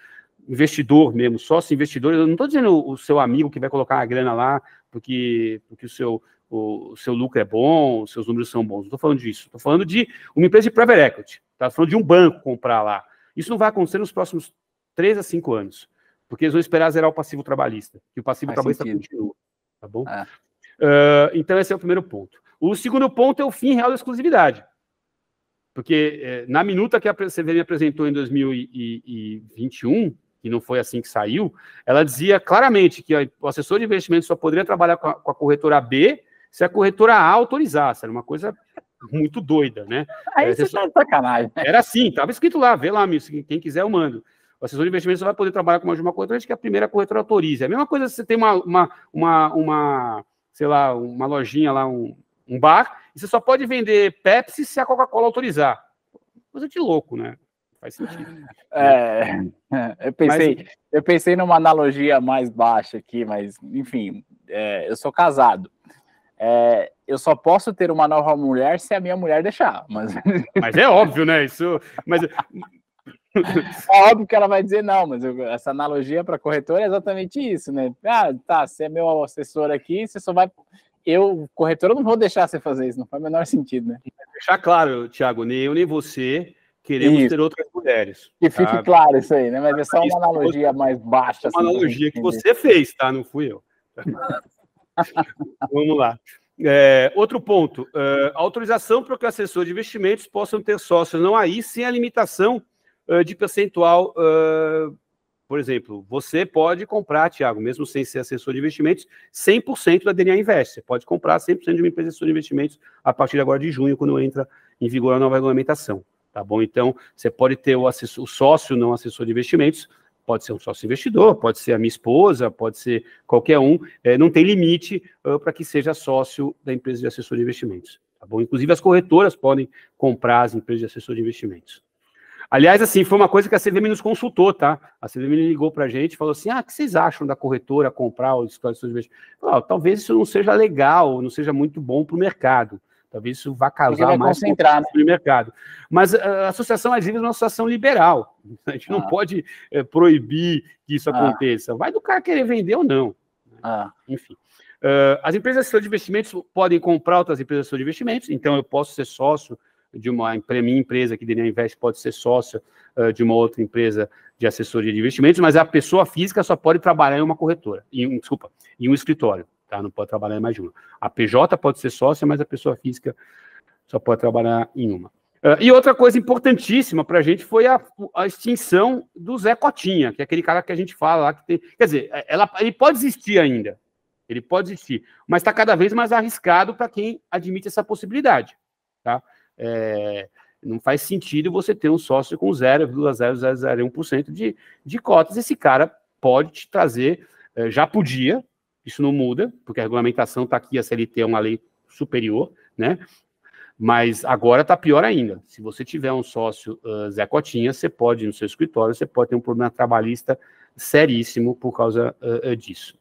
investidor mesmo, sócio investidor, eu não estou dizendo o seu amigo que vai colocar a grana lá porque, porque o, seu, o, seu lucro é bom, os seus números são bons, não estou falando disso, estou falando de uma empresa de private equity, estou tá? falando de um banco comprar lá, isso não vai acontecer nos próximos três a cinco anos, porque eles vão esperar zerar o passivo trabalhista, e o passivo Faz trabalhista sentido. continua, tá bom? Uh, então esse é o primeiro ponto. O segundo ponto é o fim real da exclusividade, porque é, na minuta que a CVM me apresentou em 2021, que não foi assim que saiu, ela dizia claramente que o assessor de investimento só poderia trabalhar com a, com a corretora B se a corretora A autorizasse. Era uma coisa muito doida, né? Aí é, tá de sacanagem. <laughs> Era assim, tava escrito lá, vê lá, amigo, quem quiser eu mando. O assessor de investimento só vai poder trabalhar com mais de uma corretora que a primeira corretora autorize. É a mesma coisa se você tem uma, uma, uma, uma sei lá, uma lojinha lá, um, um bar, e você só pode vender Pepsi se a Coca-Cola autorizar. Coisa de louco, né? Faz sentido. É, né? <laughs> eu, pensei, mas... eu pensei numa analogia mais baixa aqui, mas, enfim, é, eu sou casado. É, eu só posso ter uma nova mulher se a minha mulher deixar. Mas, <laughs> mas é óbvio, né? Isso. Mas... <laughs> é óbvio que ela vai dizer não, mas eu, essa analogia para corretora é exatamente isso, né? Ah, tá, você é meu assessor aqui, você só vai. Eu, corretora, eu não vou deixar você fazer isso, não faz o menor sentido, né? Deixar claro, Thiago, nem eu nem você queremos isso. ter outras mulheres. Que tá? fique claro isso aí, né? Mas é só uma analogia mais baixa. Assim, uma assim, analogia que você fez, tá? Não fui eu. <laughs> Vamos lá. É, outro ponto: é, autorização para que o assessor de investimentos possam ter sócios não aí, sem a limitação é, de percentual. É, por exemplo, você pode comprar, Tiago, mesmo sem ser assessor de investimentos, 100% da DNA Invest. Você pode comprar 100% de uma empresa de de investimentos a partir de agora de junho, quando entra em vigor a nova regulamentação. Tá bom? Então, você pode ter o, assessor, o sócio não assessor de investimentos Pode ser um sócio investidor, pode ser a minha esposa, pode ser qualquer um. É, não tem limite para que seja sócio da empresa de assessor de investimentos. Tá bom? Inclusive, as corretoras podem comprar as empresas de assessor de investimentos. Aliás, assim, foi uma coisa que a CVM nos consultou, tá? A CVM ligou para a gente e falou assim: ah, o que vocês acham da corretora comprar os esclarecimentos de investimentos Ah, talvez isso não seja legal, não seja muito bom para o mercado. Talvez isso vá causar mais concentrar né? no mercado. Mas eh, a associação às é vezes, é uma associação liberal. A gente ah. não pode é, proibir que isso ah. aconteça. Vai do cara querer vender ou não. Né? Ah. Enfim. Uh, as empresas de de investimentos podem comprar outras empresas de de investimentos, então eu posso ser sócio de uma minha empresa que Daniel Invest pode ser sócio uh, de uma outra empresa de assessoria de investimentos, mas a pessoa física só pode trabalhar em uma corretora, em, desculpa, em um escritório tá? Não pode trabalhar em mais de uma. A PJ pode ser sócia, mas a pessoa física só pode trabalhar em uma. Uh, e outra coisa importantíssima para a gente foi a, a, extinção do Zé Cotinha, que é aquele cara que a gente fala lá que tem. Quer dizer, é, ela, ele pode existir ainda. Ele pode existir, mas está cada vez mais arriscado para quem admite essa possibilidade. Tá? É, não faz sentido você ter um sócio com 0,0001% de, de cotas. Esse cara pode te trazer, eh, já podia, isso não muda, porque a regulamentação está aqui, a CLT é uma lei superior, né? Mas agora está pior ainda. Se você tiver um sócio uh, Zé Cotinha, você pode, no seu escritório, você pode ter um problema trabalhista seríssimo por causa uh, disso.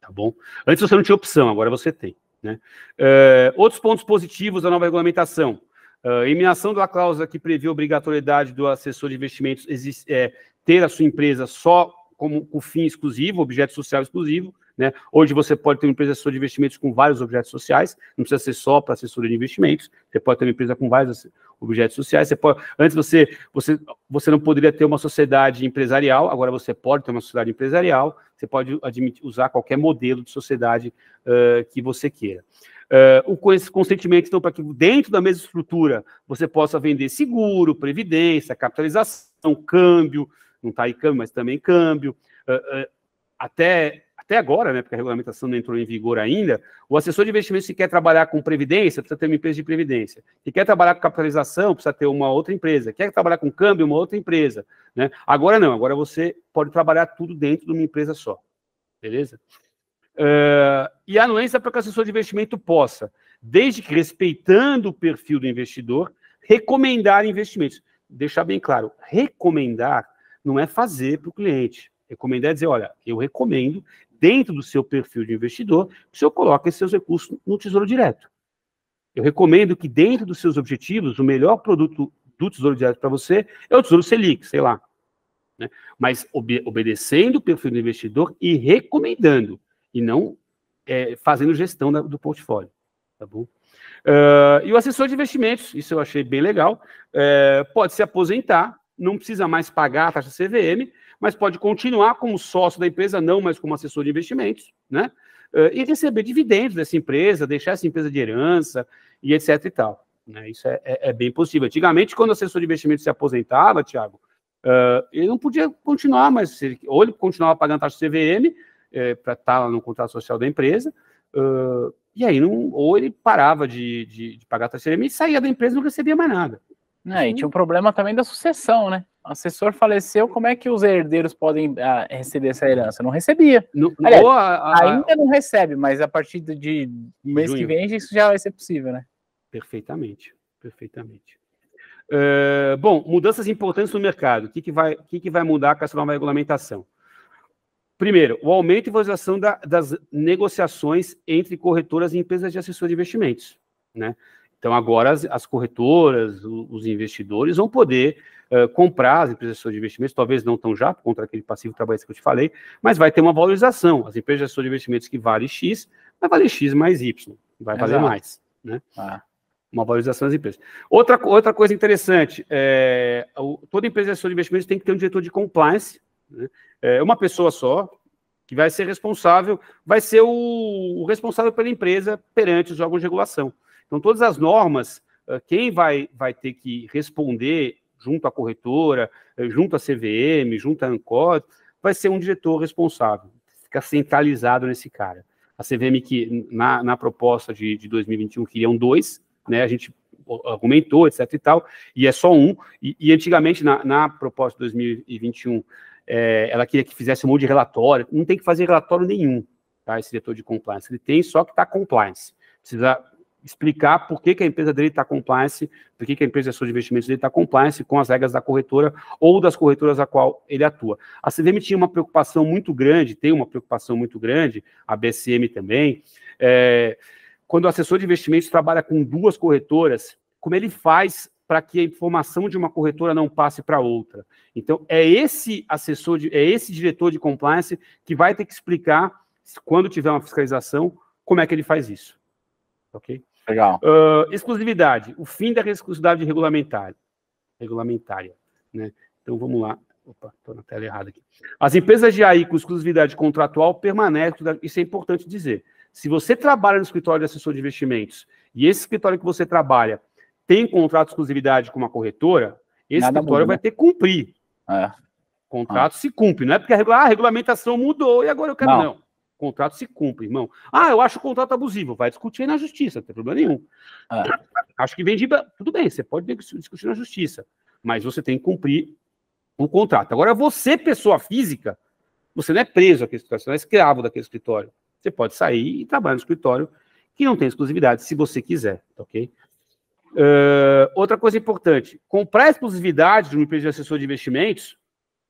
Tá bom? Antes você não tinha opção, agora você tem. Né? Uh, outros pontos positivos da nova regulamentação. Uh, eliminação da cláusula que previu a obrigatoriedade do assessor de investimentos é, ter a sua empresa só como o fim exclusivo, objeto social exclusivo, né? Hoje você pode ter uma empresa de de investimentos com vários objetos sociais, não precisa ser só para assessoria de investimentos, você pode ter uma empresa com vários objetos sociais, você pode, antes você, você, você não poderia ter uma sociedade empresarial, agora você pode ter uma sociedade empresarial, você pode admitir, usar qualquer modelo de sociedade uh, que você queira. Uh, o esse consentimento, então, para que dentro da mesma estrutura você possa vender seguro, previdência, capitalização, câmbio, não está aí câmbio, mas também câmbio, uh, até até agora, né, porque a regulamentação não entrou em vigor ainda, o assessor de investimento se quer trabalhar com previdência, precisa ter uma empresa de previdência. Se quer trabalhar com capitalização, precisa ter uma outra empresa. Quer trabalhar com câmbio, uma outra empresa. Né? Agora não, agora você pode trabalhar tudo dentro de uma empresa só. Beleza? Uh, e a anuência é para que o assessor de investimento possa, desde que respeitando o perfil do investidor, recomendar investimentos. Deixar bem claro, recomendar não é fazer para o cliente. Recomendar é dizer, olha, eu recomendo, dentro do seu perfil de investidor, o senhor coloca seus recursos no Tesouro Direto. Eu recomendo que dentro dos seus objetivos, o melhor produto do Tesouro Direto para você é o Tesouro Selic, sei lá. Né? Mas obede obedecendo o perfil do investidor e recomendando, e não é, fazendo gestão da, do portfólio. Tá bom? Uh, e o assessor de investimentos, isso eu achei bem legal, é, pode se aposentar, não precisa mais pagar a taxa CVM, mas pode continuar como sócio da empresa, não mais como assessor de investimentos, né? Eh, e receber dividendos dessa empresa, deixar essa empresa de herança e etc e tal. Né? Isso é, é, é, bem possível. Antigamente, quando o assessor de investimento se aposentava, Tiago, uh, eh, ele não podia continuar, mas ou ele continuava pagando taxa CVM uh, eh, para estar tá lá no contrato social da empresa, uh, e aí não, ou ele parava de, de, de pagar taxa CVM e saía da empresa e não recebia mais nada. É, e tinha um problema também da sucessão, né? O assessor faleceu, como é que os herdeiros podem ah, receber essa herança? Não recebia. No, Aliás, a, a... Ainda não recebe, mas a partir de mês Junho. que vem isso já vai ser possível, né? Perfeitamente, perfeitamente. Uh, bom, mudanças importantes no mercado. O que, que, vai, que, que vai mudar com essa nova regulamentação? Primeiro, o aumento e valorização da, das negociações entre corretoras e empresas de assessoria de investimentos. Né? Então, agora as, as corretoras, os, os investidores vão poder uh, comprar as empresas de investimentos, talvez não tão já, contra aquele passivo trabalhista que eu te falei, mas vai ter uma valorização. As empresas de investimentos que vale X, vai valer X mais Y, vai Exato. valer mais. Né? Ah. Uma valorização das empresas. Outra, outra coisa interessante, é, o, toda empresa de de investimentos tem que ter um diretor de compliance, né? é uma pessoa só, que vai ser responsável, vai ser o, o responsável pela empresa perante os órgãos de regulação. Então, todas as normas, quem vai, vai ter que responder junto à corretora, junto à CVM, junto à ANCOD, vai ser um diretor responsável. Fica centralizado nesse cara. A CVM, que na, na proposta de, de 2021 queriam dois, né? A gente argumentou, etc e tal, e é só um. E, e antigamente, na, na, proposta de 2021, é, ela queria que fizesse um monte de relatório. Não tem que fazer relatório nenhum, tá? Esse diretor de compliance. Ele tem só que está compliance. Precisa explicar por que, que a empresa dele está compliance, por que, que a empresa de investimentos dele está compliance com as regras da corretora ou das corretoras a qual ele atua. A CVM tinha uma preocupação muito grande, tem uma preocupação muito grande, a BSM também, é, quando o assessor de investimentos trabalha com duas corretoras, como ele faz para que a informação de uma corretora não passe para outra. Então, é esse assessor, de, é esse diretor de compliance que vai ter que explicar, quando tiver uma fiscalização, como é que ele faz isso. Ok? Legal. Uh, exclusividade, o fim da exclusividade regulamentar, regulamentária. Né? Então vamos lá. Opa, estou na tela errada aqui. As empresas de AI com exclusividade contratual permanecem, né? isso é importante dizer. Se você trabalha no escritório de assessor de investimentos e esse escritório que você trabalha tem contrato de exclusividade com uma corretora, esse Nada escritório muda, vai né? ter que cumprir. É. Contrato ah. se cumpre, não é porque ah, a, regulamentação mudou e agora eu quero não. não contrato se cumpre, irmão. Ah, eu acho o contrato abusivo. Vai discutir aí na justiça, não tem problema nenhum. Ah. Acho que vendi. Tudo bem, você pode discutir na justiça, mas você tem que cumprir o contrato. Agora, você, pessoa física, você não é preso àquele escritório, você não é escravo daquele escritório. Você pode sair e trabalhar no escritório que não tem exclusividade, se você quiser, tá ok? Uh, outra coisa importante: comprar exclusividade de uma empresa de assessor de investimentos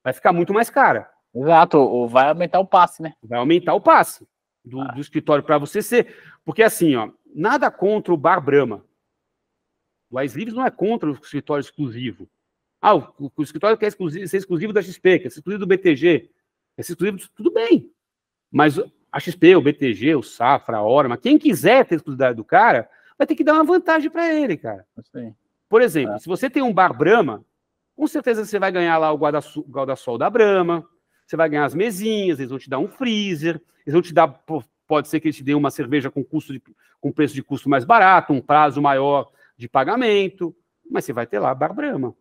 vai ficar muito mais cara. Exato, vai aumentar o passe, né? Vai aumentar o passe do, ah. do escritório para você ser. Porque assim, ó, nada contra o Bar Brahma. O Ice Livres não é contra o escritório exclusivo. Ah, o, o escritório quer exclusivo, ser exclusivo da XP, quer ser exclusivo do BTG, quer ser exclusivo, tudo bem. Mas a XP, o BTG, o Safra, a Orma, quem quiser ter exclusividade do cara, vai ter que dar uma vantagem para ele, cara. Por exemplo, é. se você tem um Bar Brahma, com certeza você vai ganhar lá o guarda-sol guarda da Brahma, você vai ganhar as mesinhas, eles vão te dar um freezer, eles vão te dar, pode ser que eles te deem uma cerveja com, custo de, com preço de custo mais barato, um prazo maior de pagamento, mas você vai ter lá a Barbrama.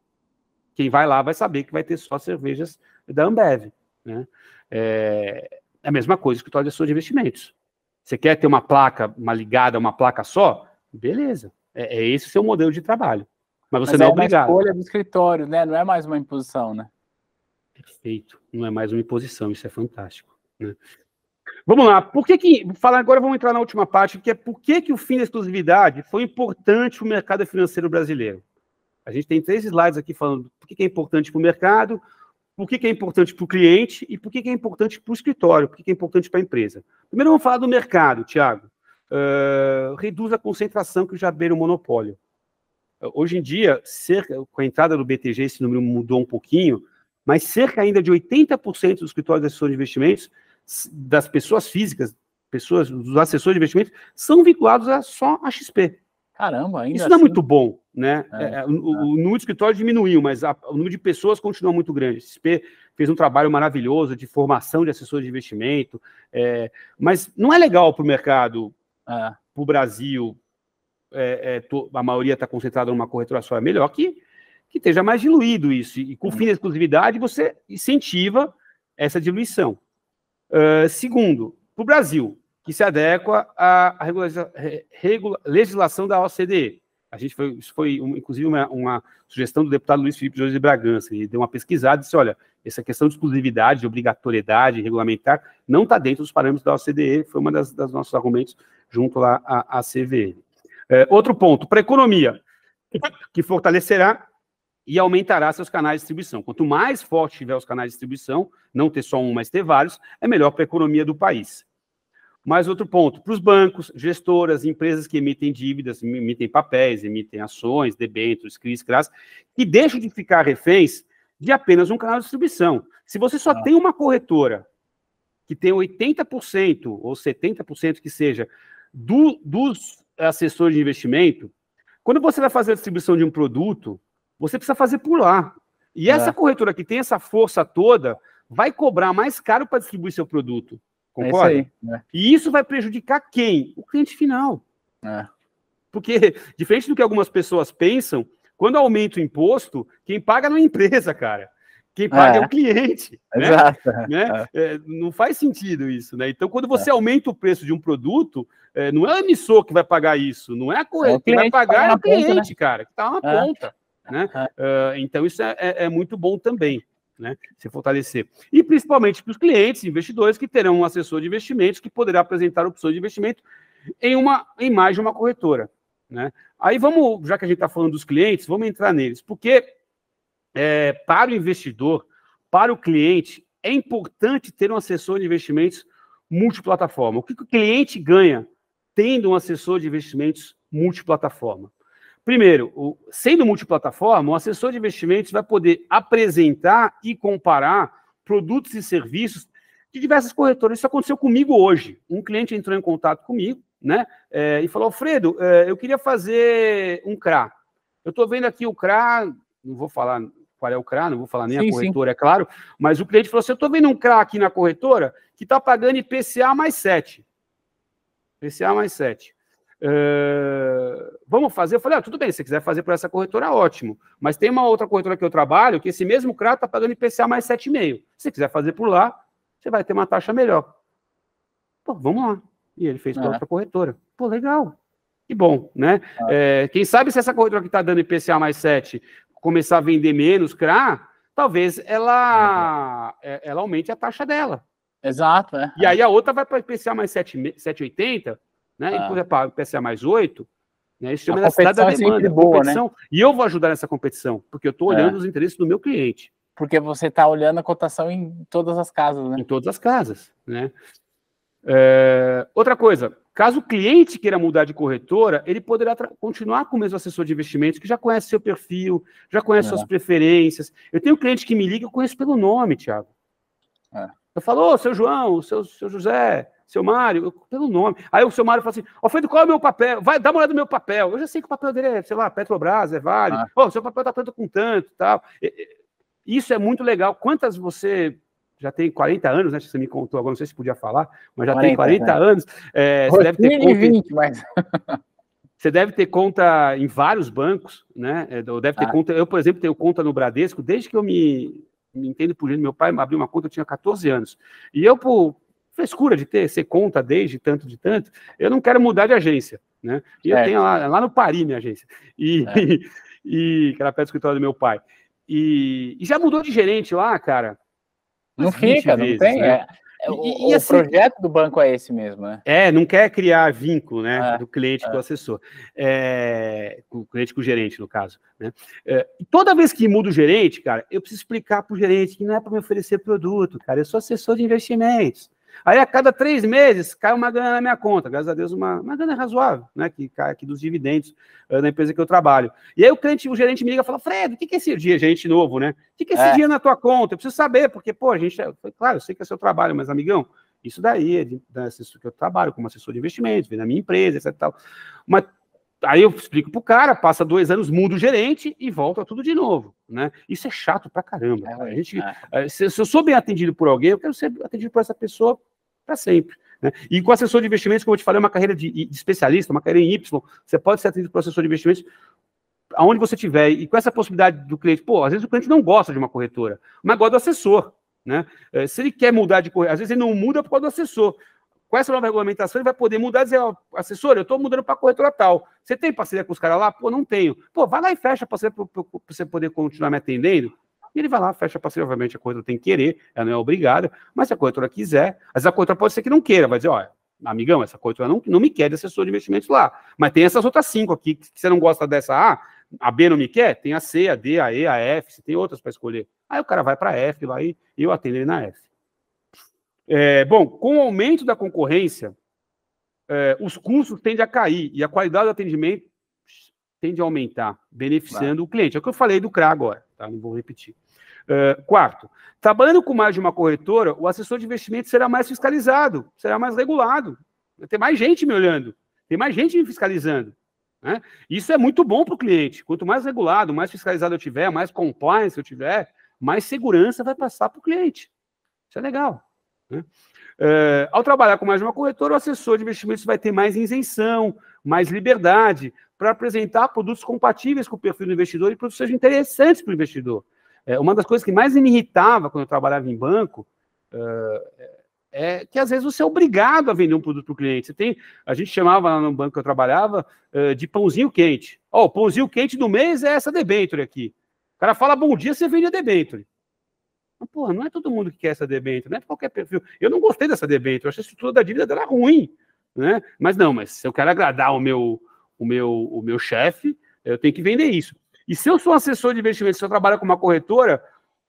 Quem vai lá vai saber que vai ter só cervejas da Ambev. Né? É, é a mesma coisa que o de de investimentos. Você quer ter uma placa, uma ligada, uma placa só? Beleza. É, é esse o seu modelo de trabalho. Mas você Mas não é, é obrigado. É uma escolha do escritório, né? Não é mais uma imposição, né? Perfeito. Não é mais uma imposição, isso é fantástico. Né? Vamos lá, por que que, falar agora, vamos entrar na última parte, que é por que, que o fim da exclusividade foi importante para o mercado financeiro brasileiro. A gente tem três slides aqui falando por que, que é importante para o mercado, por que, que é importante para o cliente e por que, que é importante para o escritório, por que, que é importante para a empresa. Primeiro vamos falar do mercado, Tiago. Uh, reduz a concentração que já beira o monopólio. Uh, hoje em dia, cerca, com a entrada do BTG, esse número mudou um pouquinho, mas cerca ainda de 80% dos escritórios de assessores de investimentos, das pessoas físicas, pessoas, dos assessores de investimentos, são vinculados a só a XP. Caramba, ainda Isso não é assim... é muito bom, né? É, é, é o, é. o, número de escritórios diminuiu, mas a, o número de pessoas continua muito grande. A XP fez um trabalho maravilhoso de formação de assessores de investimento, é, mas não é legal para o mercado, para o Brasil, to, a maioria está concentrada numa corretora só. É melhor que que esteja mais diluído isso. E com o uhum. fim da exclusividade, você incentiva essa diluição. Uh, segundo, para o Brasil, que se adequa à regula legislação da OCDE. A gente foi, isso foi um, inclusive uma, uma, sugestão do deputado Luiz Felipe Jorge de Bragança. Ele deu uma pesquisada e disse: olha, essa questão de exclusividade, de obrigatoriedade regulamentar, não está dentro dos parâmetros da OCDE. Foi um dos nossos argumentos junto lá à, à CVM. outro ponto, para a economia, que fortalecerá e aumentará seus canais de distribuição. Quanto mais forte tiver os canais de distribuição, não ter só um, mas ter vários, é melhor para a economia do país. Mais outro ponto, para os bancos, gestoras, empresas que emitem dívidas, emitem papéis, emitem ações, debêntures, CRIs, CRAS, que deixam de ficar reféns de apenas um canal de distribuição. Se você só ah. tem uma corretora que tem 80% ou 70% que seja do, dos assessores de investimento, quando você vai fazer a distribuição de um produto, você precisa fazer por lá. E é. essa corretora que tem essa força toda vai cobrar mais caro para distribuir seu produto. Concorda? É isso aí, né? E isso vai prejudicar quem? O cliente final. É. Porque, <laughs> diferente do que algumas pessoas pensam, quando aumenta o imposto, quem paga não é a empresa, cara. Quem paga é, é o cliente. Né? Exato. Né? É. é não faz sentido isso, né? Então, quando você é. aumenta o preço de um produto, é, não é o emissor que vai pagar isso, não é a corretora. Quem vai pagar é o cliente, ponta, né? cara, que tá uma ponta. Né? Uh, então, isso é, é, é, muito bom também, né? se fortalecer. E principalmente para os clientes, investidores, que terão um assessor de investimentos que poderá apresentar opções de investimento em, uma, em mais de uma corretora. Né? Aí vamos, já que a gente está falando dos clientes, vamos entrar neles, porque é, para o investidor, para o cliente, é importante ter um assessor de investimentos multiplataforma. O que, que o cliente ganha tendo um assessor de investimentos multiplataforma? Primeiro, o, sendo multiplataforma, o assessor de investimentos vai poder apresentar e comparar produtos e serviços de diversas corretoras. Isso aconteceu comigo hoje. Um cliente entrou em contato comigo, né? É, e falou: Alfredo, é, eu queria fazer um CRA. Eu estou vendo aqui o CRA, não vou falar qual é o CRA, não vou falar nem sim, a corretora, sim. é claro, mas o cliente falou assim: eu estou vendo um CRA aqui na corretora que está pagando IPCA mais 7. IPCA mais 7. Eh, vamos fazer? Eu falei, ah, tudo bem, se você quiser fazer por essa corretora, ótimo. Mas tem uma outra corretora que eu trabalho, que esse mesmo CRA está pagando IPCA mais 7,5. Se você quiser fazer por lá, você vai ter uma taxa melhor. Pô, vamos lá. E ele fez é. por outra corretora. Pô, legal. Que bom, né? É. É, quem sabe se essa corretora que está dando IPCA mais 7 começar a vender menos CRA, talvez ela, uhum. é, ela aumente a taxa dela. Exato, é. E aí a outra vai para IPCA mais 7,80 né? Ah. E, tá. por exemplo, o PSA mais 8, né, isso chama a da da é demanda. É boa, né? competição, né? E eu vou ajudar nessa competição, porque eu estou é. olhando é. os interesses do meu cliente. Porque você está olhando a cotação em todas as casas, né? Em todas as casas, né? É... outra coisa, caso o cliente queira mudar de corretora, ele poderá continuar com o mesmo assessor de investimentos que já conhece seu perfil, já conhece é. suas preferências. Eu tenho um cliente que me liga, eu conheço pelo nome, Thiago. Eu falo, ô, seu João, seu, seu José, seu Mário, eu, pelo nome. Aí o seu Mário fala assim: Alfredo, qual é o meu papel? Vai, dá uma olhada no meu papel. Eu já sei que o papel dele é, sei lá, Petrobras, é Vale. Ah. Oh, seu papel tá tanto com tanto tal. Isso é muito legal. Quantas você já tem 40 anos, né? Você me contou agora, não sei se podia falar, mas já 40, tem 40 né? anos. É, você deve ter conta, 20, mas... <laughs> Você deve ter conta em vários bancos, né? É, deve ter ah. conta. Eu, por exemplo, tenho conta no Bradesco desde que eu me, me entendo por gente. Meu pai abriu uma conta, eu tinha 14 anos. E eu, por, frescura de ter, ser conta desde tanto de tanto, eu não quero mudar de agência, né? E eu é. tenho lá, lá no Paris minha agência, e, é. e, <laughs> e, que era perto do escritório do meu pai. E, e já mudou de gerente lá, cara. Não fica, vezes, não tem. Né? É, o, e, o assim, projeto do banco é esse mesmo, né? É, não quer criar vínculo, né, é, do cliente com o é. assessor, é, com o cliente com o gerente, no caso. Né? É, toda vez que muda o gerente, cara, eu preciso explicar para o gerente que não é para me oferecer produto, cara, eu sou assessor de investimentos. Aí a cada três meses cai uma grana na minha conta, graças a Deus, uma, uma grana razoável, né? Que cai aqui dos dividendos eh, da empresa que eu trabalho. E aí o cliente, o gerente me liga e fala: Fred, o que, que é esse dia, gerente novo, né? O que, que é esse é. dia na tua conta? Eu preciso saber, porque, pô, a gente. É, claro, eu sei que é seu trabalho, mas, amigão, isso daí é da né, assessor que eu trabalho como assessor de investimentos, vem na minha empresa, etc. Tal. Mas aí eu explico pro cara, passa dois anos, muda o gerente e volta tudo de novo, né? Isso é chato pra caramba. É, a gente, é. Eh, se, eu sou bem atendido por alguém, eu quero ser atendido por essa pessoa para sempre. Né? E com assessor de investimentos, como eu te falei, é uma carreira de, de especialista, uma carreira em Y, você pode ser atendido por assessor de investimentos aonde você tiver. E com essa possibilidade do cliente, pô, às vezes o cliente não gosta de uma corretora, mas gosta do assessor. Né? Eh, se ele quer mudar de corretora, às vezes ele não muda por causa do assessor. Com essa nova regulamentação, ele vai poder mudar e dizer, ó, oh, assessor, eu estou mudando para corretora tal. Você tem parceria com os caras lá? Pô, não tenho. Pô, vai lá e fecha para você poder continuar me atendendo e ele vai lá, fecha passivamente Obviamente, a corretora tem que querer, ela não é obrigada, mas se a corretora quiser, Mas a corretora pode ser que não queira, vai dizer, olha, amigão, essa corretora não, não me quer de assessor de investimentos lá, mas tem essas outras cinco aqui, que você não gosta dessa A, ah, a B não me quer, tem a C, a D, a E, a F, você tem outras para escolher. Aí o cara vai para a F lá e eu atendo ele na F. É, bom, com o aumento da concorrência, é, os custos tendem a cair e a qualidade do atendimento tende a aumentar, beneficiando claro. o cliente. É o que eu falei do CRA agora tá? não vou repetir. Uh, quarto, trabalhando com mais de uma corretora, o assessor de investimento será mais fiscalizado, será mais regulado. Vai ter mais gente me olhando, tem mais gente me fiscalizando. Né? Isso é muito bom para o cliente. Quanto mais regulado, mais fiscalizado eu tiver, mais compliance eu tiver, mais segurança vai passar para o cliente. Isso é legal. Né? Uh, ao trabalhar com mais de uma corretora, o assessor de investimentos vai ter mais isenção, mais liberdade para apresentar produtos compatíveis com o perfil do investidor e produtos sejam interessantes para o investidor. É, uma das coisas que mais me irritava quando eu trabalhava em banco uh, é que às vezes você é obrigado a vender um produto para o cliente. Você tem, a gente chamava lá no banco que eu trabalhava uh, de pãozinho quente. oh, o pãozinho quente do mês é essa debênture aqui. O cara fala bom dia, você vende a debênture. Mas, porra, não é todo mundo que quer essa debênture, não é qualquer perfil. Eu não gostei dessa debênture, eu achei a estrutura da dívida dela ruim né? Mas não, mas se eu quero agradar o meu, o meu, o meu chefe, eu tenho que vender isso. E se eu sou assessor de investimento, se eu trabalho com uma corretora,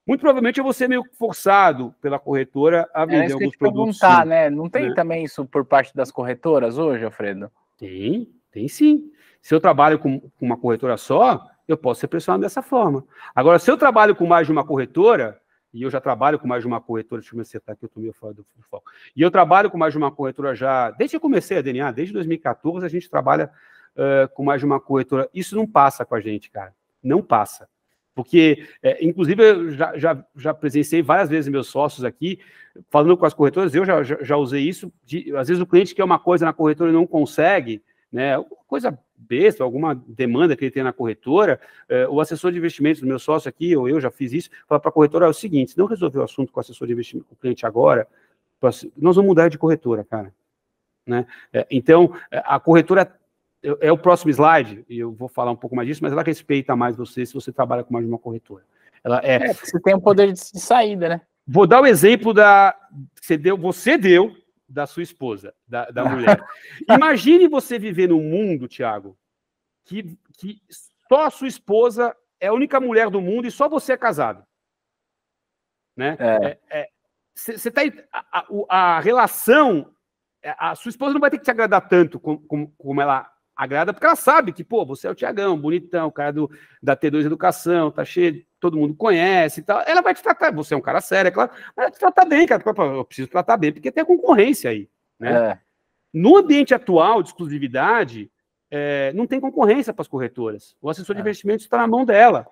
muito provavelmente eu vou ser meio forçado pela corretora a é vender é, alguns produtos. Sim, né? Não tem né? também isso por parte das corretoras hoje, Alfredo? Tem, tem sim. Se eu trabalho com, com uma corretora só, eu posso ser pressionado dessa forma. Agora, se eu trabalho com mais de uma corretora, e eu já trabalho com mais de uma corretora, deixa eu me acertar que eu estou meio fora do foco. E eu trabalho com mais de uma corretora já, desde que eu comecei a DNA, desde 2014, a gente trabalha uh, com mais de uma corretora. Isso não passa com a gente, cara. Não passa. Porque, é, inclusive, eu já, já, já, presenciei várias vezes meus sócios aqui, falando com as corretoras, eu já, já, já usei isso. De, às vezes o cliente quer uma coisa na corretora e não consegue, né? Coisa besta, alguma demanda que ele tem na corretora, é, o assessor de investimentos do meu sócio aqui, ou eu já fiz isso, fala para a corretora, é o seguinte, se não resolver o assunto com o assessor de investimento, com o cliente agora, nós vamos mudar de corretora, cara. Né? É, então, é, a corretora é o próximo slide, e eu vou falar um pouco mais disso, mas ela respeita mais você se você trabalha com mais de uma corretora. Ela é... é você tem um poder de saída, né? Vou dar o exemplo da que você deu, você deu da sua esposa, da, da <laughs> mulher. Imagine você viver num mundo, Tiago, que, que só a sua esposa é a única mulher do mundo e só você é casado. Né? É. É, é, tá, a, a, a, relação, é, a sua esposa não vai ter que te agradar tanto como, como, como ela agrada, porque ela sabe que, pô, você é o Tiagão, bonitão, o cara do, da T2 Educação, tá cheio todo mundo conhece e tal. Ela vai te tratar, você é um cara sério, é claro, mas ela te tratar bem, cara. Eu preciso tratar bem, porque tem a concorrência aí. Né? É. No ambiente atual de exclusividade, é, não tem concorrência para as corretoras. O assessor de é. investimentos está na mão dela.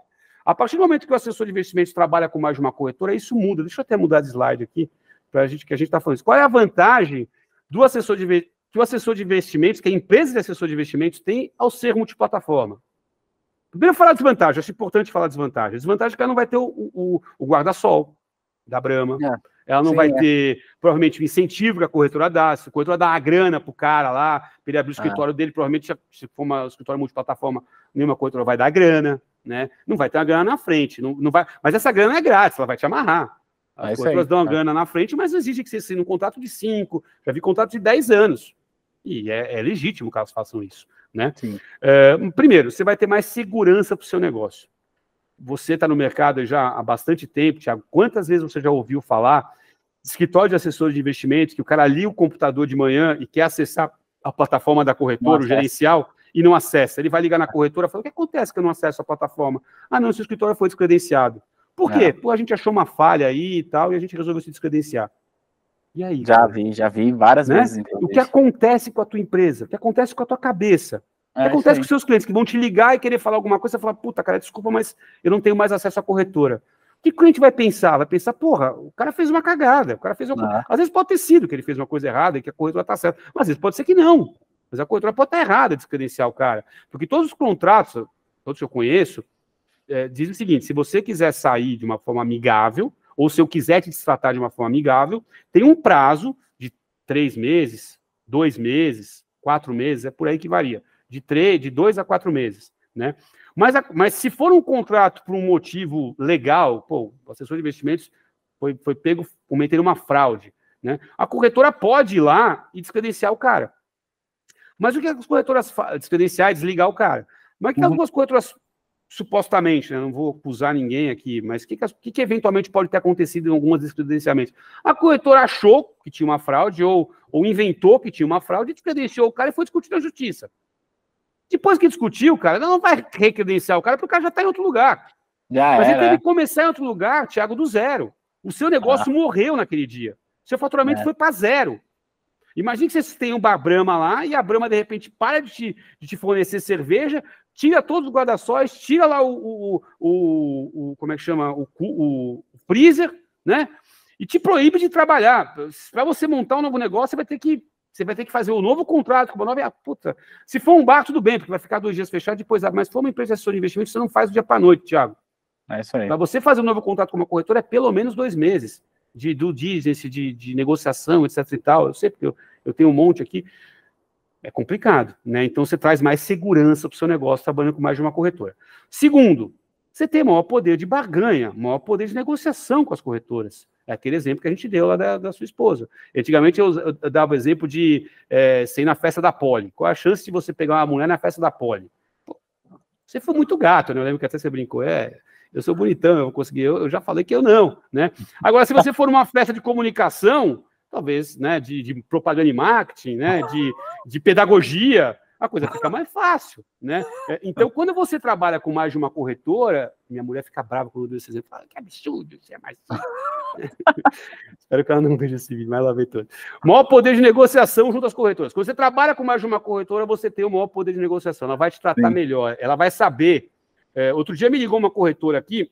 A partir do momento que o assessor de investimentos trabalha com mais de uma corretora, isso muda. Deixa eu até mudar de slide aqui, para a gente que a gente está falando isso. Qual é a vantagem do assessor de que o assessor de investimentos, que a empresa de assessor de investimentos tem ao ser multiplataforma? Primeiro falar desvantagem, acho importante falar desvantagem. Desvantagem é que ela não vai ter o, o, o guarda-sol da Brahma. É, ela não sim, vai é. ter, provavelmente, o incentivo que a corretora dá. Se a corretora dá uma grana pro cara lá, para ele abrir o ah. escritório dele, provavelmente, se for um escritório multiplataforma, nenhuma corretora vai dar grana, né? Não vai ter uma grana na frente. Não, não vai... Mas essa grana é grátis, ela vai te amarrar. As é corretoras dão uma é. grana na frente, mas exige que você assine um contrato de cinco já vi contrato de 10 anos. E é, é legítimo que elas façam isso. Né? Uh, primeiro, você vai ter mais segurança para o seu negócio. Você está no mercado já há bastante tempo, Tiago. Quantas vezes você já ouviu falar escritório de assessores de investimentos que o cara lia o computador de manhã e quer acessar a plataforma da corretora, o gerencial, e não acessa? Ele vai ligar na corretora e fala: o que acontece que eu não acesso a plataforma? Ah, não, seu escritório foi descredenciado. Por quê? É. Pô, a gente achou uma falha aí e tal, e a gente resolveu se descredenciar. E aí? Já vi, já vi várias né? vezes. O que acontece com a tua empresa? O que acontece com a tua cabeça? É, o que é, acontece sim. com seus clientes que vão te ligar e querer falar alguma coisa? Você fala, puta, cara, desculpa, mas eu não tenho mais acesso à corretora. O que o cliente vai pensar? Vai pensar, porra, o cara fez uma cagada, o cara fez alguma ah. Às vezes pode ter sido que ele fez uma coisa errada e que a corretora está certa, mas às vezes pode ser que não. Mas a corretora pode estar tá errada de credenciar o cara. Porque todos os contratos, todos que eu conheço, é, dizem o seguinte: se você quiser sair de uma forma amigável, ou se eu quiser te tratar de uma forma amigável, tem um prazo de três meses, dois meses, quatro meses, é por aí que varia, de, três, de dois a quatro meses, né? Mas, a, mas se for um contrato por um motivo legal, pô, o assessor de investimentos foi, foi pego cometendo uma fraude, né? A corretora pode ir lá e descredenciar o cara. Mas o que é as corretoras fazem? Descredenciar, desligar o cara. Mas o que é uhum. algumas corretoras supostamente, né, não vou acusar ninguém aqui, mas o que, que, que, eventualmente pode ter acontecido em algumas descredenciamentos? A corretora achou que tinha uma fraude ou, ou inventou que tinha uma fraude, descredenciou o cara e foi discutir na justiça. Depois que discutiu, cara, não vai recredenciar o cara porque o cara já está em outro lugar. Já mas ele teve que começar em outro lugar, Thiago, do zero. O seu negócio ah. morreu naquele dia. Seu faturamento é. foi para zero. Imagina que vocês têm um Brahma lá e a Brahma, de repente, para de te, de te fornecer cerveja, tira todos os guarda-sóis, tira lá o, o, o, o, como é que chama, o, o, freezer, né? E te proíbe de trabalhar. Para você montar um novo negócio, você vai ter que você vai ter que fazer um novo contrato com uma nova. Ah, puta. Se for um bar, tudo bem, porque vai ficar dois dias fechado depois abre. Mas se for uma empresa de investimento, você não faz do dia para noite, Thiago. É isso aí. Para você fazer um novo contrato com uma corretora é pelo menos dois meses de do diligence, de, de negociação, etc. e tal. Eu sei, porque eu, eu tenho um monte aqui é complicado, né? Então você traz mais segurança para o seu negócio trabalhando com mais de uma corretora. Segundo, você tem maior poder de barganha, maior poder de negociação com as corretoras. É aquele exemplo que a gente deu lá da, da sua esposa. Antigamente eu, eu dava o exemplo de é, você ir na festa da Poli. Qual a chance de você pegar uma mulher na festa da Poli? Você foi muito gato, né? Eu lembro que até você brincou, é, eu sou bonitão, eu consegui. Eu, eu já falei que eu não, né? Agora, se você for numa festa de comunicação, talvez, né, de, de propaganda e marketing, né, de, de pedagogia, a coisa fica mais fácil, né? É, então, quando você trabalha com mais de uma corretora, minha mulher fica brava quando eu dou esse exemplo, fala, que absurdo, você é mais... <laughs> Espero que ela não veja esse vídeo, mas ela vê tudo. Maior poder de negociação junto às corretoras. Quando você trabalha com mais de uma corretora, você tem o maior poder de negociação, ela vai te tratar Sim. melhor, ela vai saber. É, outro dia me ligou uma corretora aqui,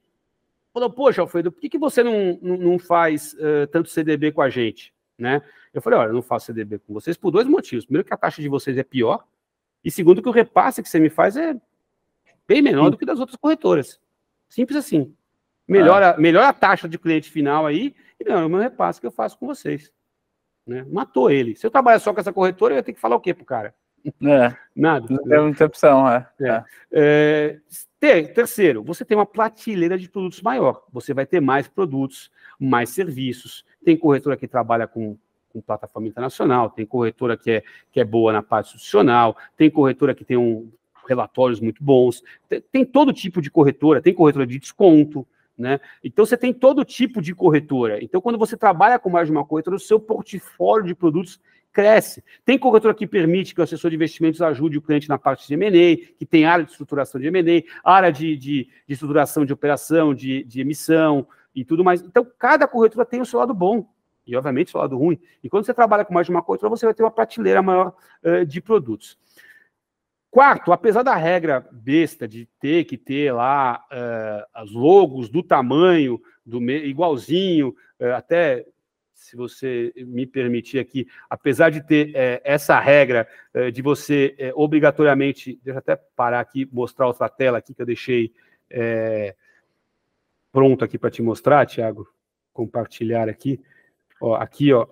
falou, poxa, Alfredo, por que, que você não, não, não faz uh, tanto CDB com a gente? né? Eu falei, olha, eu não faço CDB com vocês por dois motivos. Primeiro que a taxa de vocês é pior, e segundo que o repasse que você me faz é bem menor Sim. do que das outras corretoras. Simples assim. Melhora, ah. melhora a taxa de cliente final aí, e melhor o meu repasse que eu faço com vocês. Né? Matou ele. Se eu trabalhar só com essa corretora, eu ia ter que falar o quê pro cara? É. Nada. Não tem muita opção, é. é. é. é ter, terceiro, você tem uma prateleira de produtos maior. Você vai ter mais produtos, mais serviços. Tem corretora que trabalha com, com plataforma internacional, tem corretora que é, que é boa na parte institucional, tem corretora que tem um, relatórios muito bons, tem, tem todo tipo de corretora, tem corretora de desconto. Né? Então você tem todo tipo de corretora. Então, quando você trabalha com mais de uma corretora, o seu portfólio de produtos cresce. Tem corretora que permite que o assessor de investimentos ajude o cliente na parte de M&A, que tem área de estruturação de M&A, área de, de, de, estruturação de operação, de, de emissão e tudo mais. Então, cada corretora tem o seu lado bom e, obviamente, o seu lado ruim. E quando você trabalha com mais de uma corretora, você vai ter uma prateleira maior uh, de produtos. Quarto, apesar da regra besta de ter que ter lá uh, eh, as logos do tamanho, do igualzinho, uh, até se você me permitir aqui, apesar de ter é, essa regra é, de você é, obrigatoriamente, deixa eu até parar aqui, mostrar outra tela aqui que eu deixei pronto aqui para te mostrar, Tiago, compartilhar aqui, ó, aqui, ó,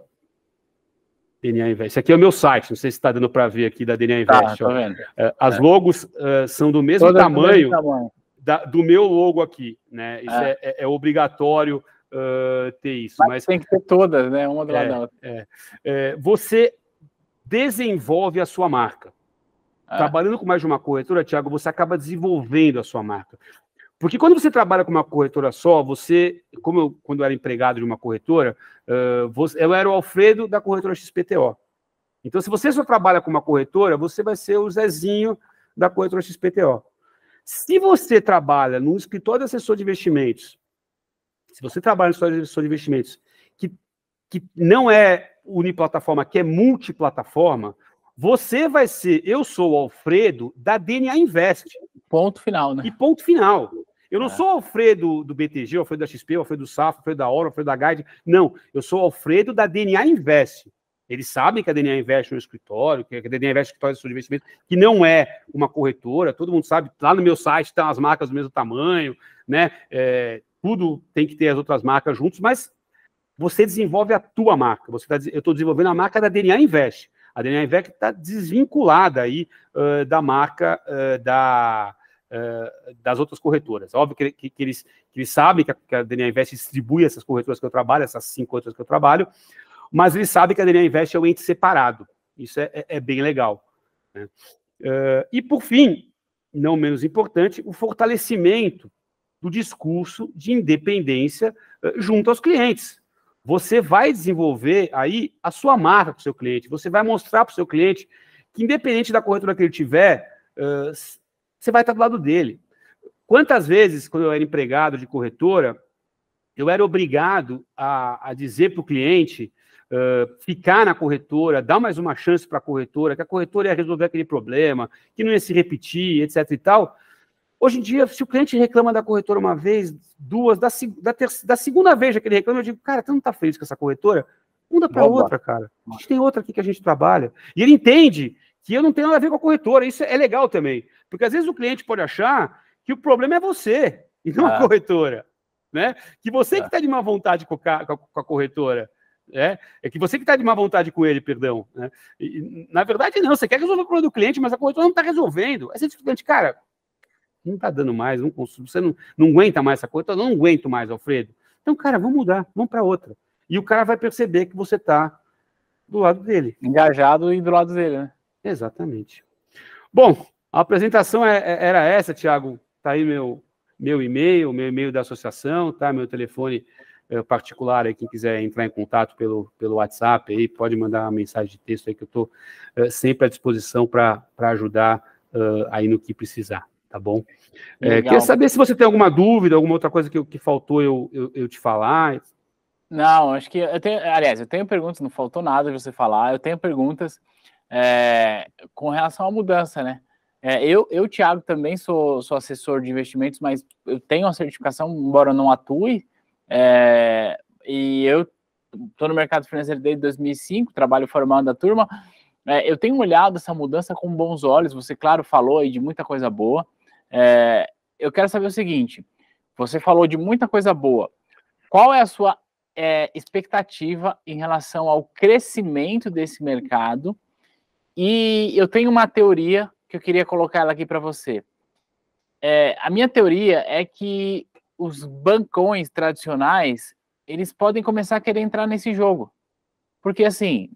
DNA Invest. Esse aqui é o meu site, não sei se está dando para ver aqui da DNA tá, Invest. Tá, tá as é. logos uh, são do mesmo Todas tamanho, do, mesmo tamanho. Da, do meu logo aqui, né? Isso é, é obrigatório uh, ter isso. Mas, mas, tem que ter todas, né? Uma do é, lado da outra. É. É, você desenvolve a sua marca. Ah. Trabalhando com mais de uma corretora, Thiago, você acaba desenvolvendo a sua marca. Porque quando você trabalha com uma corretora só, você, como eu, quando eu era empregado de uma corretora, uh, você, eu era o Alfredo da corretora XPTO. Então, se você só trabalha com uma corretora, você vai ser o Zezinho da corretora XPTO. Se você trabalha num escritório de assessor de investimentos se você trabalha em gestor de investimentos que, que não é uniplataforma, que é multiplataforma, você vai ser, eu sou o Alfredo da DNA Invest. Ponto final, né? E ponto final. Eu não é. sou Alfredo do BTG, Alfredo da XP, Alfredo do Safra, Alfredo da o Alfredo da Guide. Não, eu sou Alfredo da DNA Invest. Eles sabem que a DNA Invest é um escritório, que a DNA Invest é um escritório de investimento, que não é uma corretora, todo mundo sabe, lá no meu site estão tá as marcas do mesmo tamanho, né? É, tudo tem que ter as outras marcas juntos, mas você desenvolve a tua marca. Você tá, eu estou desenvolvendo a marca da DNA Invest. A DNA Invest está desvinculada aí uh, da marca uh, da, uh, das outras corretoras. Óbvio que, que, que, eles, que eles, sabem a, que a, DNA Invest distribui essas corretoras que eu trabalho, essas cinco corretoras que eu trabalho, mas eles sabem que a DNA Invest é um ente separado. Isso é, é, é bem legal. Né? e, por fim, não menos importante, o fortalecimento do discurso de independência eh, junto aos clientes. Você vai desenvolver aí a sua marca para o seu cliente, você vai mostrar para o seu cliente que, independente da corretora que ele tiver, eh, você vai estar do lado dele. Quantas vezes, quando eu era empregado de corretora, eu era obrigado a, a dizer para o cliente Uh, ficar na corretora, dar mais uma chance para a corretora, que a corretora ia resolver aquele problema, que não ia se repetir, etc e tal. Hoje em dia, se o cliente reclama da corretora uma vez, duas, da, da, da segunda vez que ele reclama, eu digo, cara, tu não tá feliz com essa corretora? Muda para outra, cara. A gente tem outra aqui que a gente trabalha. E ele entende que eu não tenho nada a ver com a corretora. Isso é legal também. Porque às vezes o cliente pode achar que o problema é você e não ah. a é. corretora. Né? Que você ah. que está de má vontade com a corretora. É, é que você que está de má vontade com ele, perdão. Né? E, na verdade, não, você quer resolver o problema do cliente, mas a corretora não está resolvendo. Aí você cliente, cara, não está dando mais, não consigo, você não, não aguenta mais essa coisa, eu não aguento mais, Alfredo. Então, cara, vamos mudar, vamos para outra. E o cara vai perceber que você está do lado dele. Engajado e do lado dele, né? Exatamente. Bom, a apresentação é, é, era essa, Tiago. Está aí meu, meu e-mail, meu e-mail da associação, tá? Meu telefone eh, particular aí, quem quiser entrar em contato pelo, pelo WhatsApp aí, pode mandar uma mensagem de texto aí que eu estou eh, sempre à disposição para ajudar uh, aí no que precisar. Tá bom? É, queria saber se você tem alguma dúvida, alguma outra coisa que, que faltou eu, eu, eu te falar. Não, acho que eu tenho. Aliás, eu tenho perguntas, não faltou nada de você falar. Eu tenho perguntas é, com relação à mudança, né? É, eu, eu, Thiago, também sou, sou assessor de investimentos, mas eu tenho a certificação, embora eu não atue, é, e eu estou no mercado financeiro desde 2005, trabalho formando a turma. É, eu tenho olhado essa mudança com bons olhos. Você, claro, falou aí de muita coisa boa. É, eu quero saber o seguinte: você falou de muita coisa boa. Qual é a sua é, expectativa em relação ao crescimento desse mercado? E eu tenho uma teoria que eu queria colocar ela aqui para você. É, a minha teoria é que os bancões tradicionais eles podem começar a querer entrar nesse jogo, porque assim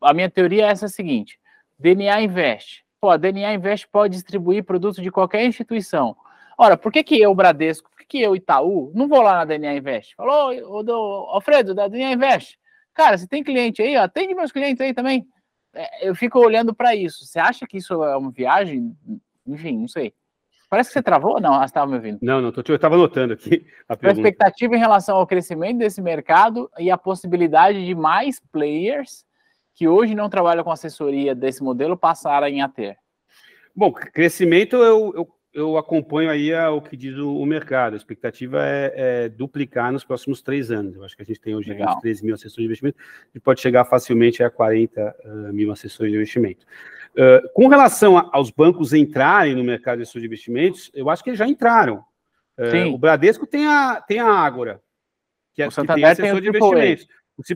a minha teoria é essa seguinte: DNA Invest Pô, a DNA Invest pode distribuir produtos de qualquer instituição. Ora, por que, que eu, Bradesco, por que, que eu, Itaú, não vou lá na DNA Invest? Falou, do, Alfredo, da DNA Invest. Cara, você tem cliente aí, ó, atende meus clientes aí também. É, eu fico olhando para isso. Você acha que isso é uma viagem? Enfim, não sei. Parece que você travou não? Ah, você estava me ouvindo. Não, não, tô, eu estava anotando aqui a A expectativa em relação ao crescimento desse mercado e a possibilidade de mais players que hoje não trabalham com assessoria desse modelo passarem a ter? Bom, crescimento eu, eu, eu acompanho aí a, o que diz o, o, mercado. A expectativa é, é, duplicar nos próximos três anos. Eu acho que a gente tem hoje Legal. 23 mil assessores de investimento e pode chegar facilmente a 40 uh, ah, mil assessores de investimento. Uh, com relação a, aos bancos entrarem no mercado de assessores de investimentos, eu acho que eles já entraram. Uh, o Bradesco tem a, tem a Ágora, que, é, o que tem assessor tem de investimentos.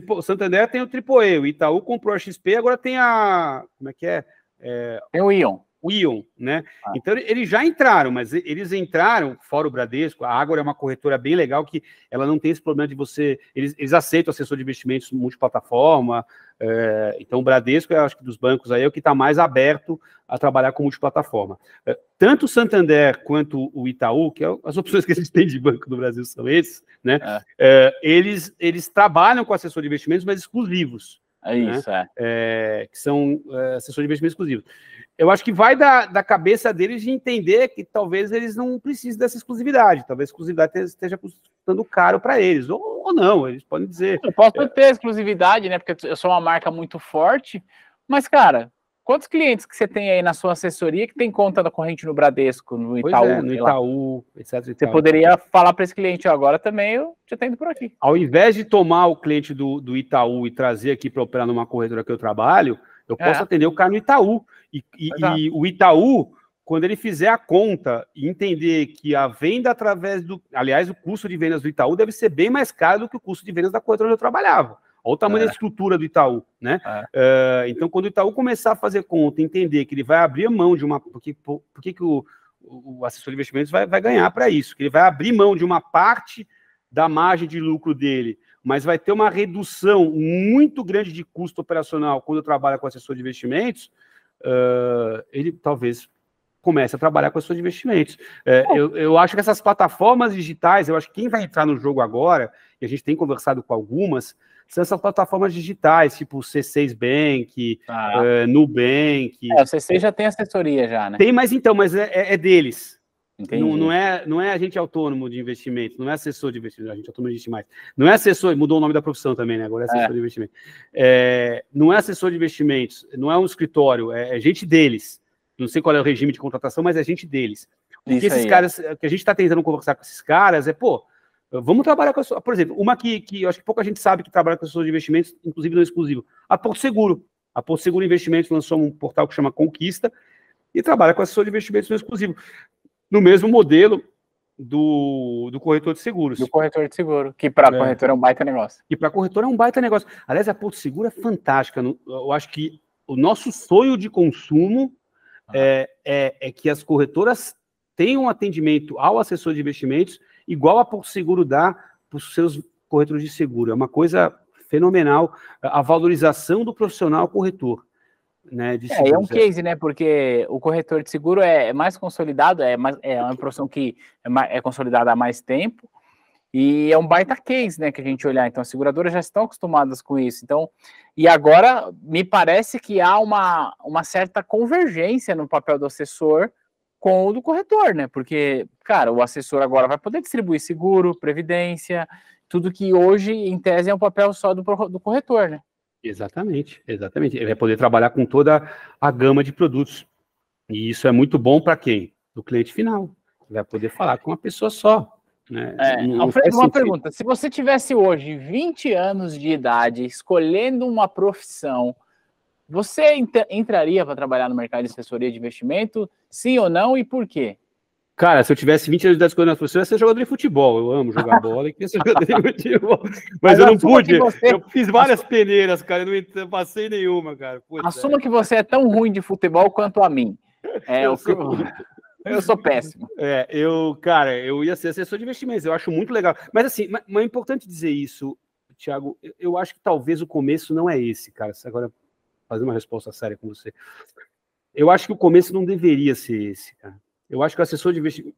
O Santander tem o Tripoe, o Itaú comprou a XP, agora tem a. Como é que é? é tem é o Ion. O Ion, né? Ah. Então eles já entraram, mas eles entraram, fora o Bradesco, a Ágora é uma corretora bem legal que ela não tem esse problema de você. Eles, eles aceitam assessor de investimentos multiplataforma, é, então, o Bradesco, eu acho que dos bancos aí, é o que está mais aberto a trabalhar com multiplataforma. É, tanto o Santander quanto o Itaú, que é, as opções que eles têm de banco no Brasil são esses, né? É. É, eles, eles trabalham com assessor de investimentos, mas exclusivos. É isso, né? é. é. Que são é, assessores de investimento exclusivos. Eu acho que vai da, da cabeça deles de entender que talvez eles não precisem dessa exclusividade, talvez a exclusividade esteja custando caro para eles, ou, ou não, eles podem dizer. Eu posso ter exclusividade, né? Porque eu sou uma marca muito forte, mas, cara, Quantos clientes que você tem aí na sua assessoria que tem conta da corrente no Bradesco, no Itaú? É, no Itaú, etc. Itaú. Você poderia falar para esse cliente, agora também eu já estou indo por aqui. Ao invés de tomar o cliente do, do Itaú e trazer aqui para operar numa corretora que eu trabalho, eu posso é. atender o cara no Itaú. E, e, e, o Itaú, quando ele fizer a conta e entender que a venda através do. Aliás, o custo de vendas do Itaú deve ser bem mais caro do que o custo de vendas da corretora onde eu trabalhava. Olha o tamanho é. da estrutura do Itaú, né? É. Uh, então, quando o Itaú começar a fazer conta, entender que ele vai abrir mão de uma. Porque, por, por que, que o, o assessor de investimentos vai, vai ganhar para isso? Que ele vai abrir mão de uma parte da margem de lucro dele, mas vai ter uma redução muito grande de custo operacional quando trabalha com assessor de investimentos. Uh, ele talvez comece a trabalhar com assessor de investimentos. É, eu, eu acho que essas plataformas digitais, eu acho que quem vai entrar no jogo agora, e a gente tem conversado com algumas, são essas plataformas digitais, tipo C6 Bank, ah. uh, Nubank. É, o C6 já tem assessoria já, né? Tem, mas então, mas é, é, é deles. Não, não, é, não é agente autônomo de investimento, não é assessor de investimento, agente autônomo de investimento. Não é assessor, mudou o nome da profissão também, né? Agora é assessor é. de investimento. É, não é assessor de investimentos, não é um escritório, é, é, gente deles. Não sei qual é o regime de contratação, mas é gente deles. O que esses aí, caras, que a gente está tentando conversar com esses caras é, pô, Vamos trabalhar com a, por exemplo, uma que, que eu acho que pouca gente sabe que trabalha com assessor de investimentos, inclusive não exclusivo, a Porto Seguro. A Porto Seguro Investimentos lançou um portal que chama Conquista e trabalha com assessor de investimentos não exclusivo, no mesmo modelo do, do corretor de seguros. Do corretor de seguro, que para é. corretor é um baita negócio. E para corretor é um baita negócio. Aliás, a Porto Seguro é fantástica. Eu acho que o nosso sonho de consumo ah. é, é, é que as corretoras tenham atendimento ao assessor de investimentos igual a Porto Seguro dá para os seus corretores de seguro. É uma coisa fenomenal a valorização do profissional corretor. Né, é, é, um é. case, né? Porque o corretor de seguro é mais consolidado, é, mais, é uma profissão que é, mais, é consolidada há mais tempo e é um baita case, né? Que a gente olhar. Então, as seguradoras já estão acostumadas com isso. Então, e agora me parece que há uma, uma certa convergência no papel do assessor com o do corretor, né? Porque, cara, o assessor agora vai poder distribuir seguro, previdência, tudo que hoje, em tese, é um papel só do, do corretor, né? Exatamente, exatamente. Ele vai poder trabalhar com toda a gama de produtos. E isso é muito bom para quem? Do cliente final. vai poder falar com uma pessoa só. Né? É, não, Alfredo, uma pergunta. Se você tivesse hoje 20 anos de idade escolhendo uma profissão, você entraria para trabalhar no mercado de assessoria de investimento? Sim ou não e por quê? Cara, se eu tivesse 20 anos de idade quando eu eu ia ser jogador de futebol. Eu amo jogar <laughs> bola e queria ser jogador de futebol. <laughs> Mas, Mas eu não pude. Você... Eu fiz várias assuma... peneiras, cara. Eu não passei nenhuma, cara. Puta, assuma é. que você é tão ruim de futebol quanto a mim. É, eu, que sou... <laughs> eu sou péssimo. É, eu, cara, eu ia ser assessor de investimentos. Eu acho muito legal. Mas assim, mas é importante dizer isso, Thiago. Eu acho que talvez o começo não é esse, cara. Agora fazer uma resposta séria com você. Eu acho que o começo não deveria ser esse, cara. Eu acho que o assessor de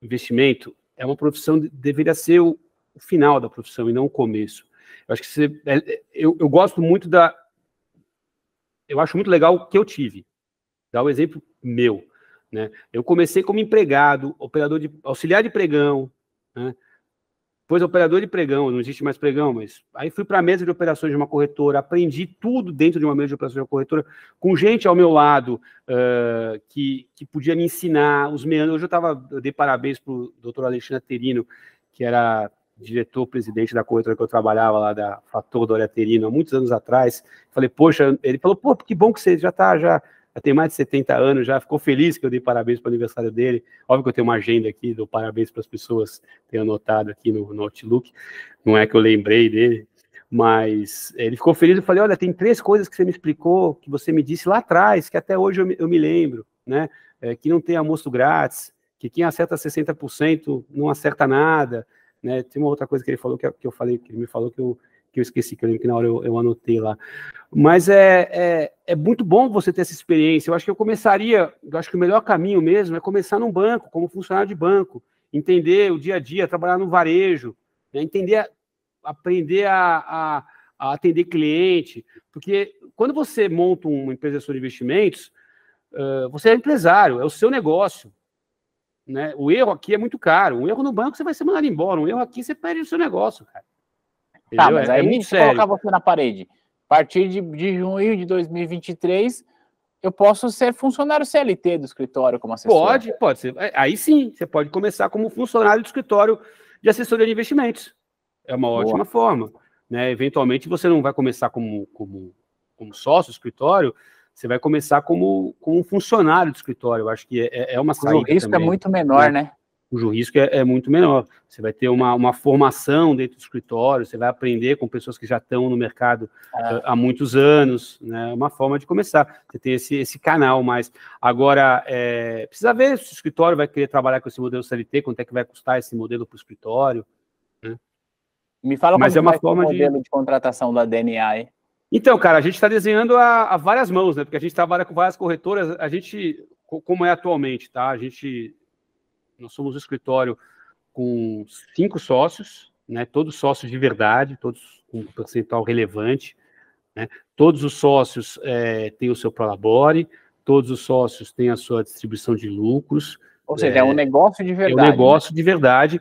investimento é uma profissão, deveria ser o, final da profissão e não o começo. Eu acho que você, é, é, eu, eu gosto muito da. Eu acho muito legal o que eu tive. Dá o um exemplo meu. Né? Eu comecei como empregado, operador de auxiliar de pregão, né? Depois, operador de pregão, não existe mais pregão, mas aí fui para a mesa de operações de uma corretora, aprendi tudo dentro de uma mesa de operações de uma corretora, com gente ao meu lado uh, que, que podia me ensinar os meandros. Hoje eu, estava dei parabéns para o doutor Alexandre Terino, que era diretor-presidente da corretora que eu trabalhava lá, da Fator Doria Terino, há muitos anos atrás. Falei, poxa, ele falou, pô, que bom que você já está já já tem mais de 70 anos, já ficou feliz que eu dei parabéns para o aniversário dele. Óbvio que eu tenho uma agenda aqui, do parabéns para as pessoas, tenho anotado aqui no, no Outlook, não é que eu lembrei dele, mas eh, ele ficou feliz. Eu falei: Olha, tem três coisas que você me explicou, que você me disse lá atrás, que até hoje eu me, eu me lembro, né? É, que não tem almoço grátis, que quem acerta 60% não acerta nada, né? Tem uma outra coisa que ele falou que, é, que eu falei, que ele me falou que eu que eu esqueci, que eu lembro que na hora eu, eu anotei lá. Mas é, é, é, muito bom você ter essa experiência. Eu acho que eu começaria, eu acho que o melhor caminho mesmo é começar num banco, como funcionário de banco, entender o dia a dia, trabalhar no varejo, né? entender, aprender a, a, a atender cliente, porque quando você monta uma empresa de investimentos, você é empresário, é o seu negócio. Né? O erro aqui é muito caro. Um erro no banco você vai ser mandado embora. Um erro aqui você perde o seu negócio, cara. Tá, mas é, aí é muito sério. colocar você na parede. A partir de, de junho de 2023, eu posso ser funcionário CLT do escritório como assessor. Pode, pode ser. É, aí sim, você pode começar como funcionário do escritório de assessoria de investimentos. É uma Boa. ótima forma. Né? Eventualmente você não vai começar como, como, como sócio do escritório, você vai começar como, como funcionário do escritório. Eu acho que é, é, é uma saída. O risco é também. é muito menor, né? né? cujo risco é, é, muito menor. Você vai ter uma, uma formação dentro do escritório, você vai aprender com pessoas que já estão no mercado é. eh, há muitos anos, né? É uma forma de começar. Você tem esse, esse canal, mais. agora é, precisa ver se o escritório vai querer trabalhar com esse modelo CLT, quanto é que vai custar esse modelo para o escritório. Né? Me fala mas é uma forma de modelo de contratação da DNA. Então, cara, a gente está desenhando a, a várias mãos, né? Porque a gente trabalha com várias corretoras. A gente como é atualmente, tá? A gente nós somos um escritório com cinco sócios, né, todos sócios de verdade, todos com um percentual relevante. Né, todos os sócios é, têm o seu prolabore, todos os sócios têm a sua distribuição de lucros. Ou seja, é, é, é um né? negócio de verdade. É um negócio né? de verdade.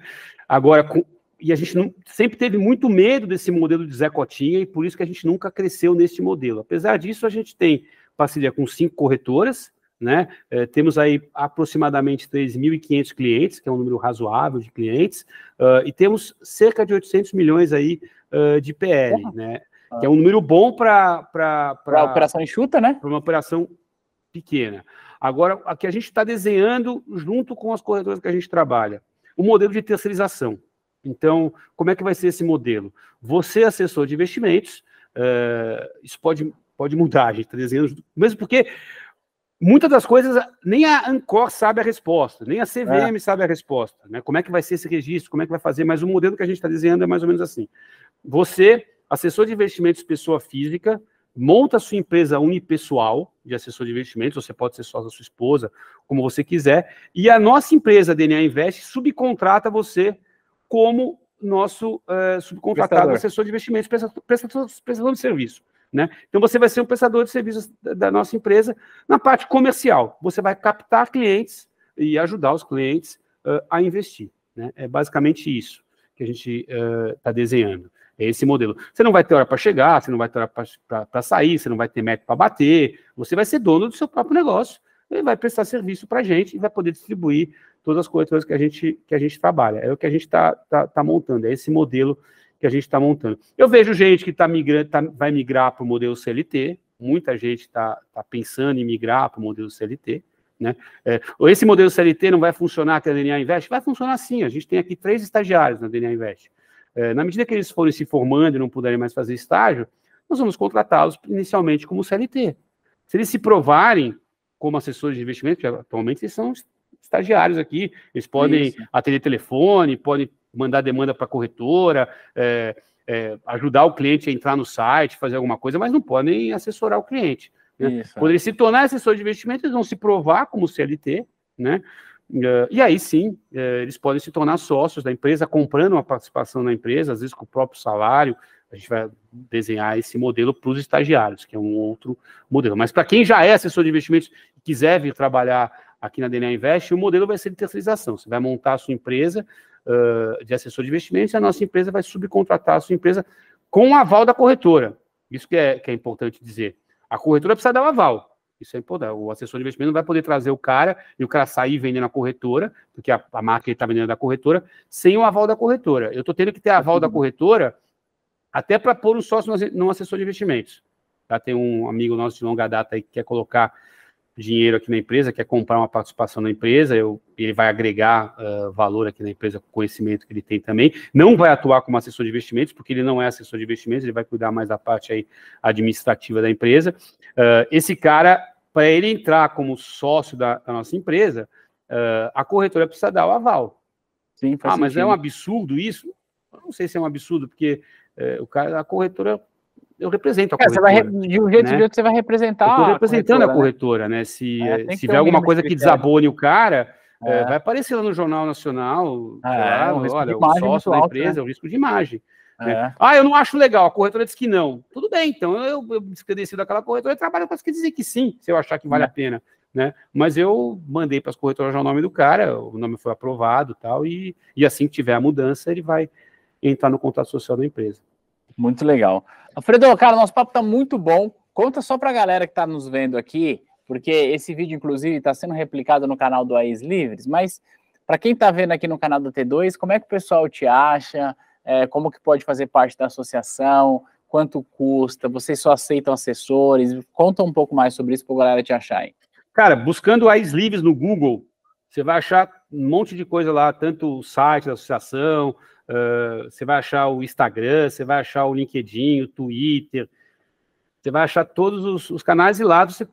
Agora, com, e a gente não, sempre teve muito medo desse modelo de Zé Cotinha, e por isso que a gente nunca cresceu nesse modelo. Apesar disso, a gente tem parceria com cinco corretoras, né? É, temos aí aproximadamente 3.500 clientes, que é um número razoável de clientes, uh, e temos cerca de 800 milhões aí uh, de PL, né? Ah. Que é um número bom para... Para operação enxuta, né? Para uma operação pequena. Agora, aqui a gente está desenhando, junto com as corretoras que a gente trabalha, o modelo de terceirização. Então, como é que vai ser esse modelo? Você, assessor de investimentos, uh, isso pode, pode mudar, a gente está desenhando, mesmo porque muitas das coisas nem a Ancor sabe a resposta, nem a CVM é. sabe a resposta, né? Como é que vai ser esse registro, como é que vai fazer, mas o modelo que a gente está desenhando é mais ou menos assim. Você, assessor de investimentos pessoa física, monta a sua empresa unipessoal de assessor de investimentos, você pode ser só da sua esposa, como você quiser, e a nossa empresa, DNA Invest, subcontrata você como nosso uh, subcontratado, assessor de investimentos, prestador, prestador de serviço. Né? Então você vai ser um prestador de serviços da nossa empresa na parte comercial. Você vai captar clientes e ajudar os clientes uh, a investir. Né? É basicamente isso que a gente está uh, desenhando. É esse modelo. Você não vai ter hora para chegar, você não vai ter hora para sair, você não vai ter método para bater. Você vai ser dono do seu próprio negócio e vai prestar serviço para a gente e vai poder distribuir todas as coisas que a gente, que a gente trabalha. É o que a gente está tá, tá montando, é esse modelo que a gente está montando. Eu vejo gente que tá migrando, tá, vai migrar para o modelo CLT, muita gente está tá pensando em migrar para o modelo CLT. Né? É, esse modelo CLT não vai funcionar que a DNA Invest? Vai funcionar sim, a gente tem aqui três estagiários na DNA Invest. É, na medida que eles forem se formando e não puderem mais fazer estágio, nós vamos contratá-los inicialmente como CLT. Se eles se provarem como assessores de investimento, atualmente eles são estagiários aqui, eles podem Isso. atender telefone, podem mandar demanda para a corretora, é, é, ajudar o cliente a entrar no site, fazer alguma coisa, mas não podem assessorar o cliente. Né? É. Quando se tornar assessor de investimento, eles vão se provar como CLT, né? É, e aí sim, é, eles podem se tornar sócios da empresa, comprando uma participação na empresa, às vezes com o próprio salário. A gente vai desenhar esse modelo para os estagiários, que é um outro modelo. Mas para quem já é assessor de investimentos e quiser vir trabalhar aqui na DNA Invest, o modelo vai ser de terceirização. Você vai montar a sua empresa, ah, de assessor de investimentos, a nossa empresa vai subcontratar a sua empresa com o aval da corretora. Isso que é, que é importante dizer. A corretora precisa dar o aval. Isso é importante. O assessor de investimento não vai poder trazer o cara e o cara sair vendendo a corretora, porque a, a marca ele está vendendo é da corretora, sem o aval da corretora. Eu estou tendo que ter aval da corretora até para pôr um sócio no assessor de investimentos. Tá? Tem um amigo nosso de longa data aí que quer colocar dinheiro aqui na empresa, quer comprar uma participação na empresa, eu, ele vai agregar uh, valor aqui na empresa com o conhecimento que ele tem também. Não vai atuar como assessor de investimentos, porque ele não é assessor de investimentos, ele vai cuidar mais da parte aí administrativa da empresa. Uh, esse cara, para ele entrar como sócio da, da nossa empresa, uh, a corretora precisa dar o aval. Sim, ah, mas é um absurdo isso? Eu não sei se é um absurdo, porque eh, o cara, a corretora eu represento a é, corretora. vai, de um jeito né? de você vai representar. Estou representando a corretora, a corretora né? né? Eh, é, se, é, se tiver alguma coisa que desabone o cara, eh, é. vai aparecer lá no Jornal Nacional. Ah, é olha, o sócio da empresa, né? é risco de imagem. Né? É. Ah, eu não acho legal, a corretora disse que não. Tudo bem, então eu, eu descredencio daquela corretora e trabalho com as que dizem que sim, se eu achar que vale é. a né? pena. Né? Mas eu mandei para as corretoras já o nome do cara, o nome foi aprovado tal, e, e assim que tiver a mudança, ele vai entrar no contrato social da empresa. Muito legal. Alfredo, cara, nosso papo tá muito bom. Conta só para a galera que está nos vendo aqui, porque esse vídeo, inclusive, está sendo replicado no canal do AIS Livres, mas para quem está vendo aqui no canal da T2, como é que o pessoal te acha? É, como que pode fazer parte da associação? Quanto custa? Vocês só aceitam assessores? Conta um pouco mais sobre isso para galera te achar aí. Cara, buscando AIS Livres no Google, você vai achar um monte de coisa lá, tanto o site da associação, ah, você vai achar o Instagram, você vai achar o LinkedIn, o Twitter, você vai achar todos os, os canais e lá você,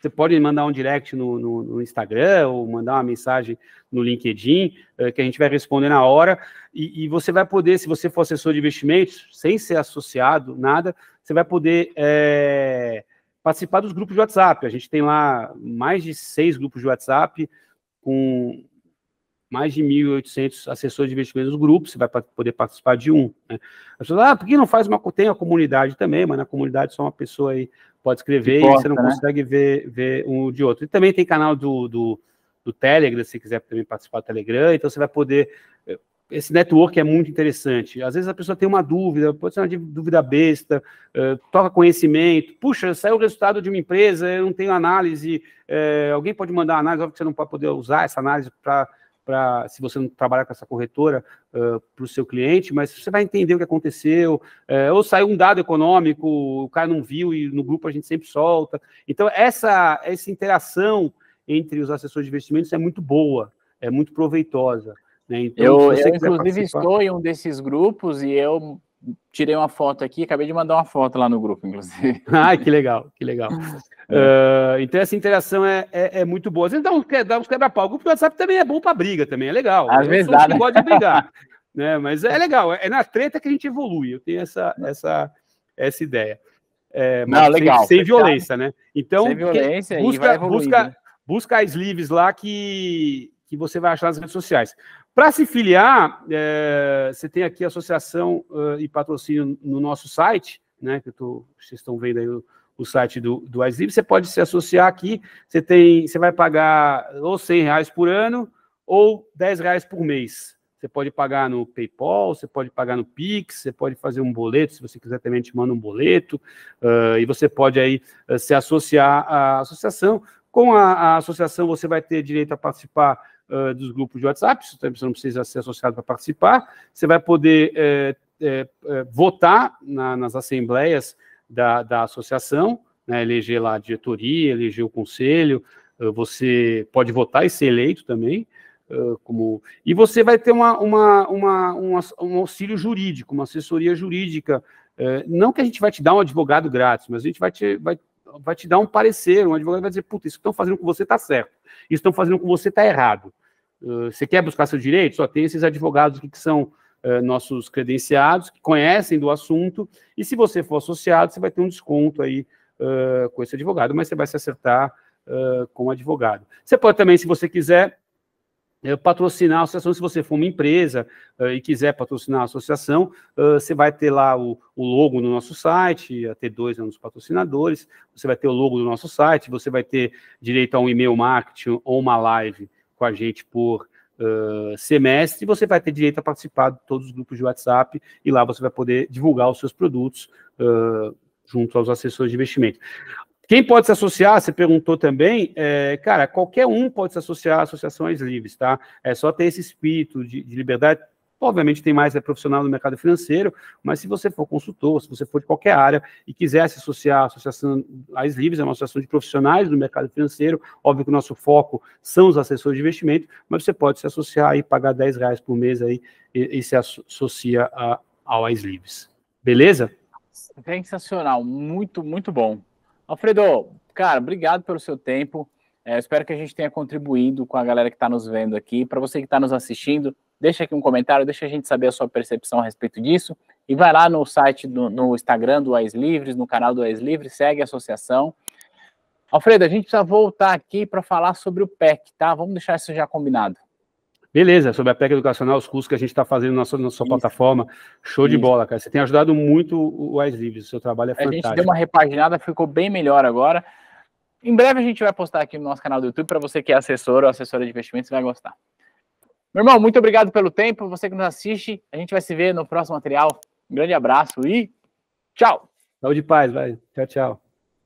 você, pode mandar um direct no, no, no, Instagram ou mandar uma mensagem no LinkedIn, uh, que a gente vai responder na hora. E, e, você vai poder, se você for assessor de investimentos, sem ser associado, nada, você vai poder é, participar dos grupos de WhatsApp. A gente tem lá mais de seis grupos de WhatsApp com mais de 1.800 assessores de investimentos nos grupos, você vai poder participar de um. Né? As pessoas, ah, por que não faz uma. Tem a comunidade também, mas na comunidade só uma pessoa aí pode escrever importa, e você não né? consegue ver, ver um de outro. E também tem canal do, do, do Telegram, se quiser também participar do Telegram, então você vai poder. Eh, esse network é muito interessante. Às vezes a pessoa tem uma dúvida, pode ser uma dúvida besta, uh, toca conhecimento. Puxa, saiu o resultado de uma empresa, eu não tenho análise. Uh, alguém pode mandar análise, óbvio que você não pode poder usar essa análise para para, se você não trabalha com essa corretora, uh, para o seu cliente, mas você vai entender o que aconteceu, uh, ou saiu um dado econômico, o cara não viu e no grupo a gente sempre solta. Então, essa, essa interação entre os assessores de investimentos é muito boa, é muito proveitosa. Né? Então, eu, eu inclusive, estou em um desses grupos e eu tirei uma foto aqui, acabei de mandar uma foto lá no grupo, inclusive. ah, <laughs> que legal, que legal. <laughs> É. Uh, então essa interação é, é, é, muito boa. Às vezes dá uns, dá uns quebra-pau. O grupo do WhatsApp também é bom para briga, também é legal. Às vezes dá, né? pode brigar. <laughs> né? Mas é legal, é, é na treta que a gente evolui. Eu tenho essa, essa, essa ideia. É, Não, legal. Sem, sem violência, né? Então, sem violência, busca, busca, né? busca as livres lá que, que você vai achar nas redes sociais. Para se filiar, é, você tem aqui associação uh, e patrocínio no nosso site, né? Que eu tô, vocês estão vendo aí o site do, do Azib. Você pode se associar aqui, você, tem, você vai pagar ou 100 reais por ano ou 10 reais por mês. Você pode pagar no PayPal, você pode pagar no Pix, você pode fazer um boleto, se você quiser também te manda um boleto, uh, e você pode aí uh, se associar à associação. Com a, a, associação, você vai ter direito a participar uh, dos grupos de WhatsApp, você não precisa ser associado para participar. Você vai poder eh, eh, eh, votar na, nas assembleias da, da associação, né, eleger lá a diretoria, eleger o conselho, você pode votar e ser eleito também, como e você vai ter uma, uma, uma, um, um auxílio jurídico, uma assessoria jurídica. Não que a gente vai te dar um advogado grátis, mas a gente vai te, vai, vai te dar um parecer, um advogado vai dizer, puta, isso que estão fazendo com você está certo, isso que estão fazendo com você está errado. Você quer buscar seu direito? Só tem esses advogados que são eh, nossos credenciados que conhecem do assunto, e se você for associado, você vai ter um desconto aí uh, com esse advogado, mas você vai se acertar uh, com o advogado. Você pode também, se você quiser, patrocinar a associação. Se você for uma empresa uh, e quiser patrocinar a associação, uh, você vai ter lá o, o, logo no nosso site, a T2 é um dos patrocinadores, você vai ter o logo do nosso site, você vai ter direito a um e-mail marketing ou uma live com a gente por uh, semestre, você vai ter direito a participar de todos os grupos de WhatsApp e lá você vai poder divulgar os seus produtos uh, junto aos assessores de investimento. Quem pode se associar, você perguntou também, é, cara, qualquer um pode se associar a associações livres, tá? É só ter esse espírito de, de liberdade. Obviamente tem mais é profissional no mercado financeiro, mas se você for consultor, se você for de qualquer área e quiser se associar à Associação Ais Livres, é uma associação de profissionais do mercado financeiro, óbvio que o nosso foco são os assessores de investimento, mas você pode se associar e pagar 10 reais por mês aí e, e se associa a, ao Ais Livres. Beleza? Sensacional, muito, muito bom. Alfredo, cara, obrigado pelo seu tempo. É, espero que a gente tenha contribuído com a galera que está nos vendo aqui. Para você que está nos assistindo, Deixa aqui um comentário, deixa a gente saber a sua percepção a respeito disso. E vai lá no site, do, no Instagram do AIS Livres, no canal do AIS Livres, segue a associação. Alfredo, a gente precisa voltar aqui para falar sobre o PEC, tá? Vamos deixar isso já combinado. Beleza, sobre a PEC educacional, os cursos que a gente está fazendo na sua, na sua plataforma. Show Isso. de bola, cara. Você tem ajudado muito o Ais Livres, o seu trabalho é fantástico. A gente deu uma repaginada, ficou bem melhor agora. Em breve a gente vai postar aqui no nosso canal do YouTube para você que é assessor ou assessora de investimentos vai gostar. Meu irmão, muito obrigado pelo tempo. Você que nos assiste, a gente vai se ver no próximo material. Um grande abraço e tchau. Saúde e paz, vai. Tchau, tchau.